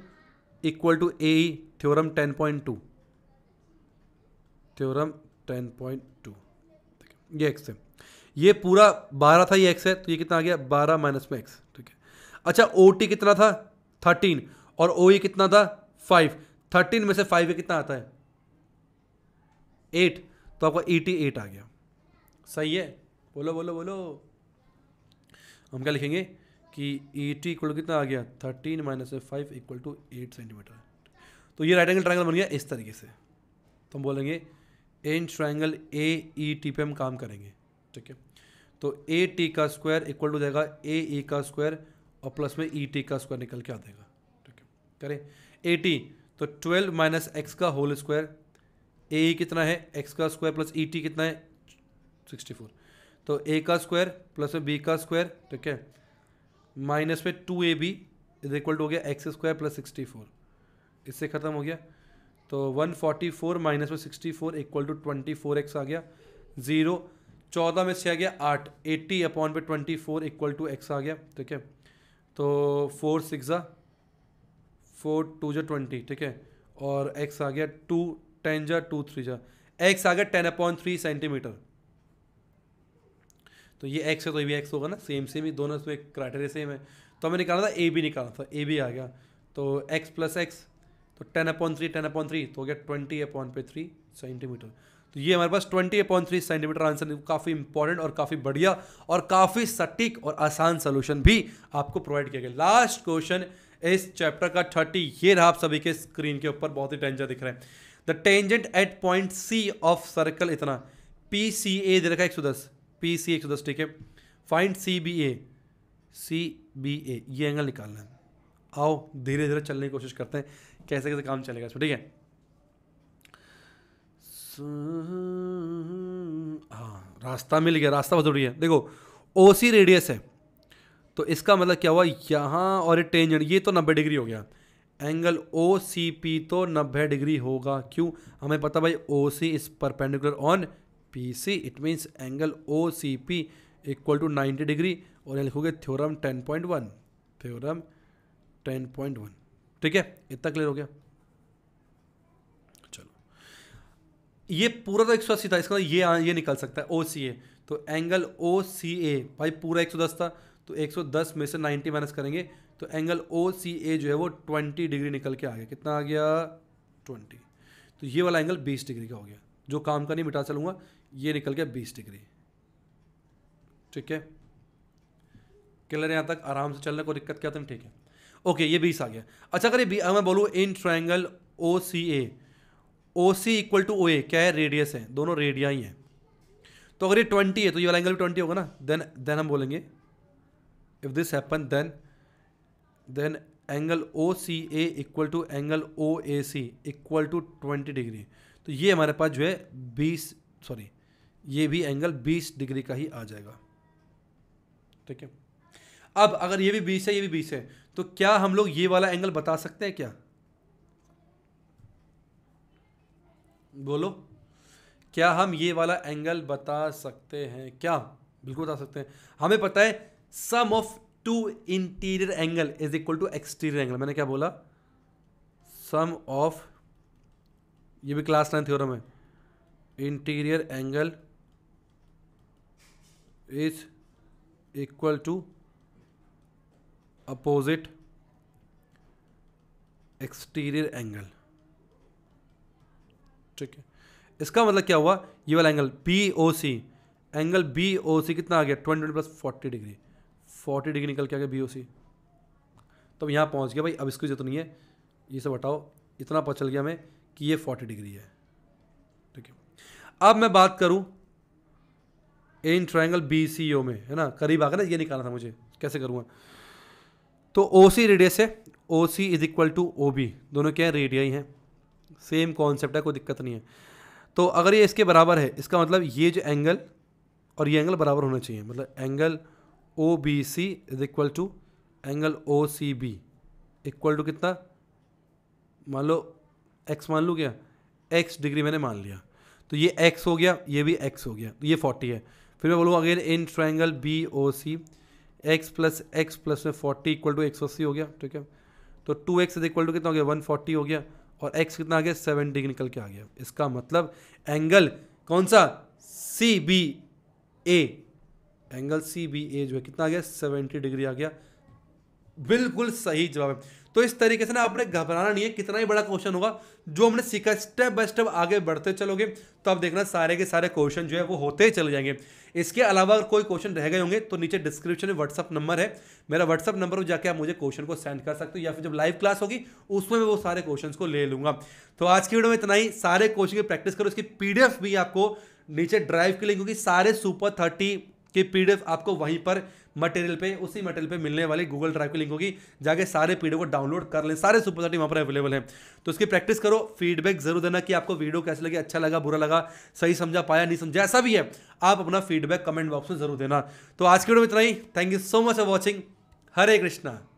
equal to A E theorem ten point two theorem ten point two ये एक्स है ये पूरा बारह था ये एक्स है तो ये कितना आ गया बारह माइनस में एक्स ठीक है अच्छा ओ टी कितना था थर्टीन और ओ ई e कितना था फाइव थर्टीन में से फाइव कितना आता है एट तो आपका एटी e एट आ गया सही है बोलो बोलो बोलो हम क्या लिखेंगे कि एटी टी इक्वल कितना आ गया thirteen minus five equal to eight centimetre तो ये राइट एंगल ट्राइंगल बन गया इस तरीके से तो हम बोलेंगे in triangle A E T पे हम काम करेंगे ठीक है तो ए टी का स्क्वायर इक्वल टू जाएगा ए ई e का स्क्वायर और प्लस में ई e टी का स्क्वायर निकल के आ जाएगा ठीक है करें ए टी तो ट्वेल्व माइनस एक्स का होल स्क्वायर ए कितना है एक्स का स्क्वायर प्लस ई टी कितना है सिक्सटी फोर तो ए का स्क्वायर प्लस में बी का स्क्वायर ठीक है माइनस में two A B is equal to हो गया X square plus sixty four इससे ख़त्म हो गया तो वन फोर्टी फोर माइनस में sixty four equal to twenty four X आ गया ज़ीरो चौदह में से आ गया आठ एट्टी अपॉन पे twenty four equal to X आ गया ठीक है तो फोर सिक्स फोर टू जो ट्वेंटी ठीक है और एक्स आ गया टू टेन जा टू थ्री जा एक्स आ गया टेन अपॉइंट थ्री सेंटीमीटर तो ये एक्स है तो ये भी एक्स होगा ना सेम सेम ही दोनों इसमें क्राइटेरिया सेम है तो हमें निकाला था ए बी निकाला था ए बी आ गया तो एक्स प्लस एक्स तो ten upon three ten upon three तो हो गया ट्वेंटी अपॉइंट पे थ्री सेंटीमीटर तो ये हमारे पास twenty upon three centimetre answer काफ़ी इंपॉर्टेंट और काफ़ी बढ़िया और काफ़ी सटीक और आसान सोल्यूशन भी आपको प्रोवाइड किया गया लास्ट क्वेश्चन इस चैप्टर का थर्टी ये रहा आप सभी के स्क्रीन के ऊपर बहुत ही डेंजर दिख रहे हैं the tangent at point C of circle इतना पी सी ए दे रखा है एक सौ दस पी सी एक सौ दस ठीक है find C B A C B A ये एंगल निकालना है आओ धीरे धीरे चलने की कोशिश करते हैं कैसे कैसे काम चलेगा इसमें ठीक है हाँ रास्ता मिल गया रास्ता बहुत जरूरी है देखो ओ सी रेडियस है तो इसका मतलब क्या हुआ यहाँ और टेंजेंट ये तो नब्बे डिग्री हो गया एंगल ओ सी पी तो नब्बे डिग्री होगा क्यों हमें पता भाई O C is perpendicular on P C it means angle O C P equal to ninety degree और यहाँ लिखोगे theorem ten point one theorem ten point one ठीक है इतना क्लियर हो गया चलो ये पूरा तो एक सौ अस्सी था इसका मतलब ये ये निकल सकता है ओ सी ए तो एंगल ओ सी ए भाई पूरा एक सौ दस था तो 110 में से 90 माइनस करेंगे तो एंगल ओ सी ए जो है वो 20 डिग्री निकल के आ गया कितना आ गया 20 तो ये वाला एंगल 20 डिग्री का हो गया जो काम का नहीं मिटा चलूँगा ये निकल गया 20 डिग्री ठीक है क्लियर यहाँ तक आराम से चलने को दिक्कत क्या था ठीक है ओके ये बीस आ गया अच्छा अगर ये मैं बोलूँ in triangle O C A O C equal to O A क्या है रेडियस है दोनों रेडिया ही हैं तो अगर ये ट्वेंटी है तो ये वाला एंगल भी ट्वेंटी होगा ना देन देन हम बोलेंगे if this happen then then angle O C A equal to angle O A C equal to twenty degree तो ये हमारे पास जो है बीस सॉरी ये भी एंगल बीस डिग्री का ही आ जाएगा ठीक है अब अगर ये भी बीस है ये भी बीस है तो क्या हम लोग ये वाला एंगल बता सकते हैं क्या बोलो क्या हम ये वाला एंगल बता सकते हैं क्या बिल्कुल बता सकते हैं हमें पता है sum of two interior angle is equal to exterior angle मैंने क्या बोला सम ऑफ ये भी क्लास नाइन थ्योरम है interior angle is equal to opposite exterior angle ठीक है इसका मतलब क्या हुआ ये वाला angle B O C angle B O C कितना आ गया twenty twenty plus forty degree forty degree निकल के आ गया बी ओ सी तो यहाँ पहुँच गया भाई अब इसकी जरूरत नहीं है ये सब हटाओ इतना पता चल गया हमें कि ये फोर्टी डिग्री है ठीक है अब मैं बात करूँ इन ट्राइंगल बी सी ओ में है ना करीब आ गया ना ये निकालना था मुझे कैसे करूँगा तो ओ सी रेडियस है O C is equal to O B दोनों क्या है रेडिया ही हैं सेम कॉन्सेप्ट है कोई दिक्कत नहीं है तो अगर ये इसके बराबर है इसका मतलब ये जो एंगल और ये एंगल बराबर होना चाहिए मतलब angle O B C is equal to angle O C B equal to कितना मान लो एक्स मान लूँ क्या एक्स डिग्री मैंने मान लिया तो ये एक्स हो गया ये भी एक्स हो गया तो ये फोर्टी है फिर मैं बोलूँगा again in triangle B O C X plus X plus में फोर्टी इक्वल टू एक सौ अस्सी हो गया ठीक है तो two X is equal to कितना हो गया वन फोर्टी हो गया और एक्स कितना आ गया सेवन डिग्री निकल के आ गया इसका मतलब एंगल कौन सा C B A angle C B A जो है कितना आ गया सेवेंटी डिग्री आ गया बिल्कुल सही जवाब है तो इस तरीके से ना आपने घबराना नहीं है कितना ही बड़ा क्वेश्चन होगा जो हमने सीखा स्टेप बाय स्टेप आगे बढ़ते चलोगे तो आप देखना सारे के सारे क्वेश्चन जो है वो होते ही चले जाएंगे इसके अलावा अगर कोई क्वेश्चन रह गए होंगे तो नीचे डिस्क्रिप्शन में व्हाट्सअप नंबर है मेरा व्हाट्सअप नंबर पर जाकर आप मुझे क्वेश्चन को सेंड कर सकते हो या फिर जब लाइव क्लास होगी उसमें मैं वो सारे क्वेश्चन को ले लूंगा तो आज की वीडियो में इतना ही सारे क्वेश्चन की प्रैक्टिस करो इसकी पी भी आपको नीचे ड्राइव के लिए क्योंकि सारे सुपर थर्टी कि पीडीएफ आपको वहीं पर मटेरियल पे उसी मटेरियल पे मिलने वाली गूगल ड्राइव की लिंक होगी जाके सारे पीडियो को डाउनलोड कर लें सारे सुपर स्टडी वहाँ पर अवेलेबल है तो उसकी प्रैक्टिस करो फीडबैक जरूर देना कि आपको वीडियो कैसे लगे अच्छा लगा बुरा लगा सही समझा पाया नहीं समझा ऐसा भी है आप अपना फीडबैक कमेंट बॉक्स में जरूर देना तो आज के वीडियो में इतना ही thank you so much for watching Hare Krishna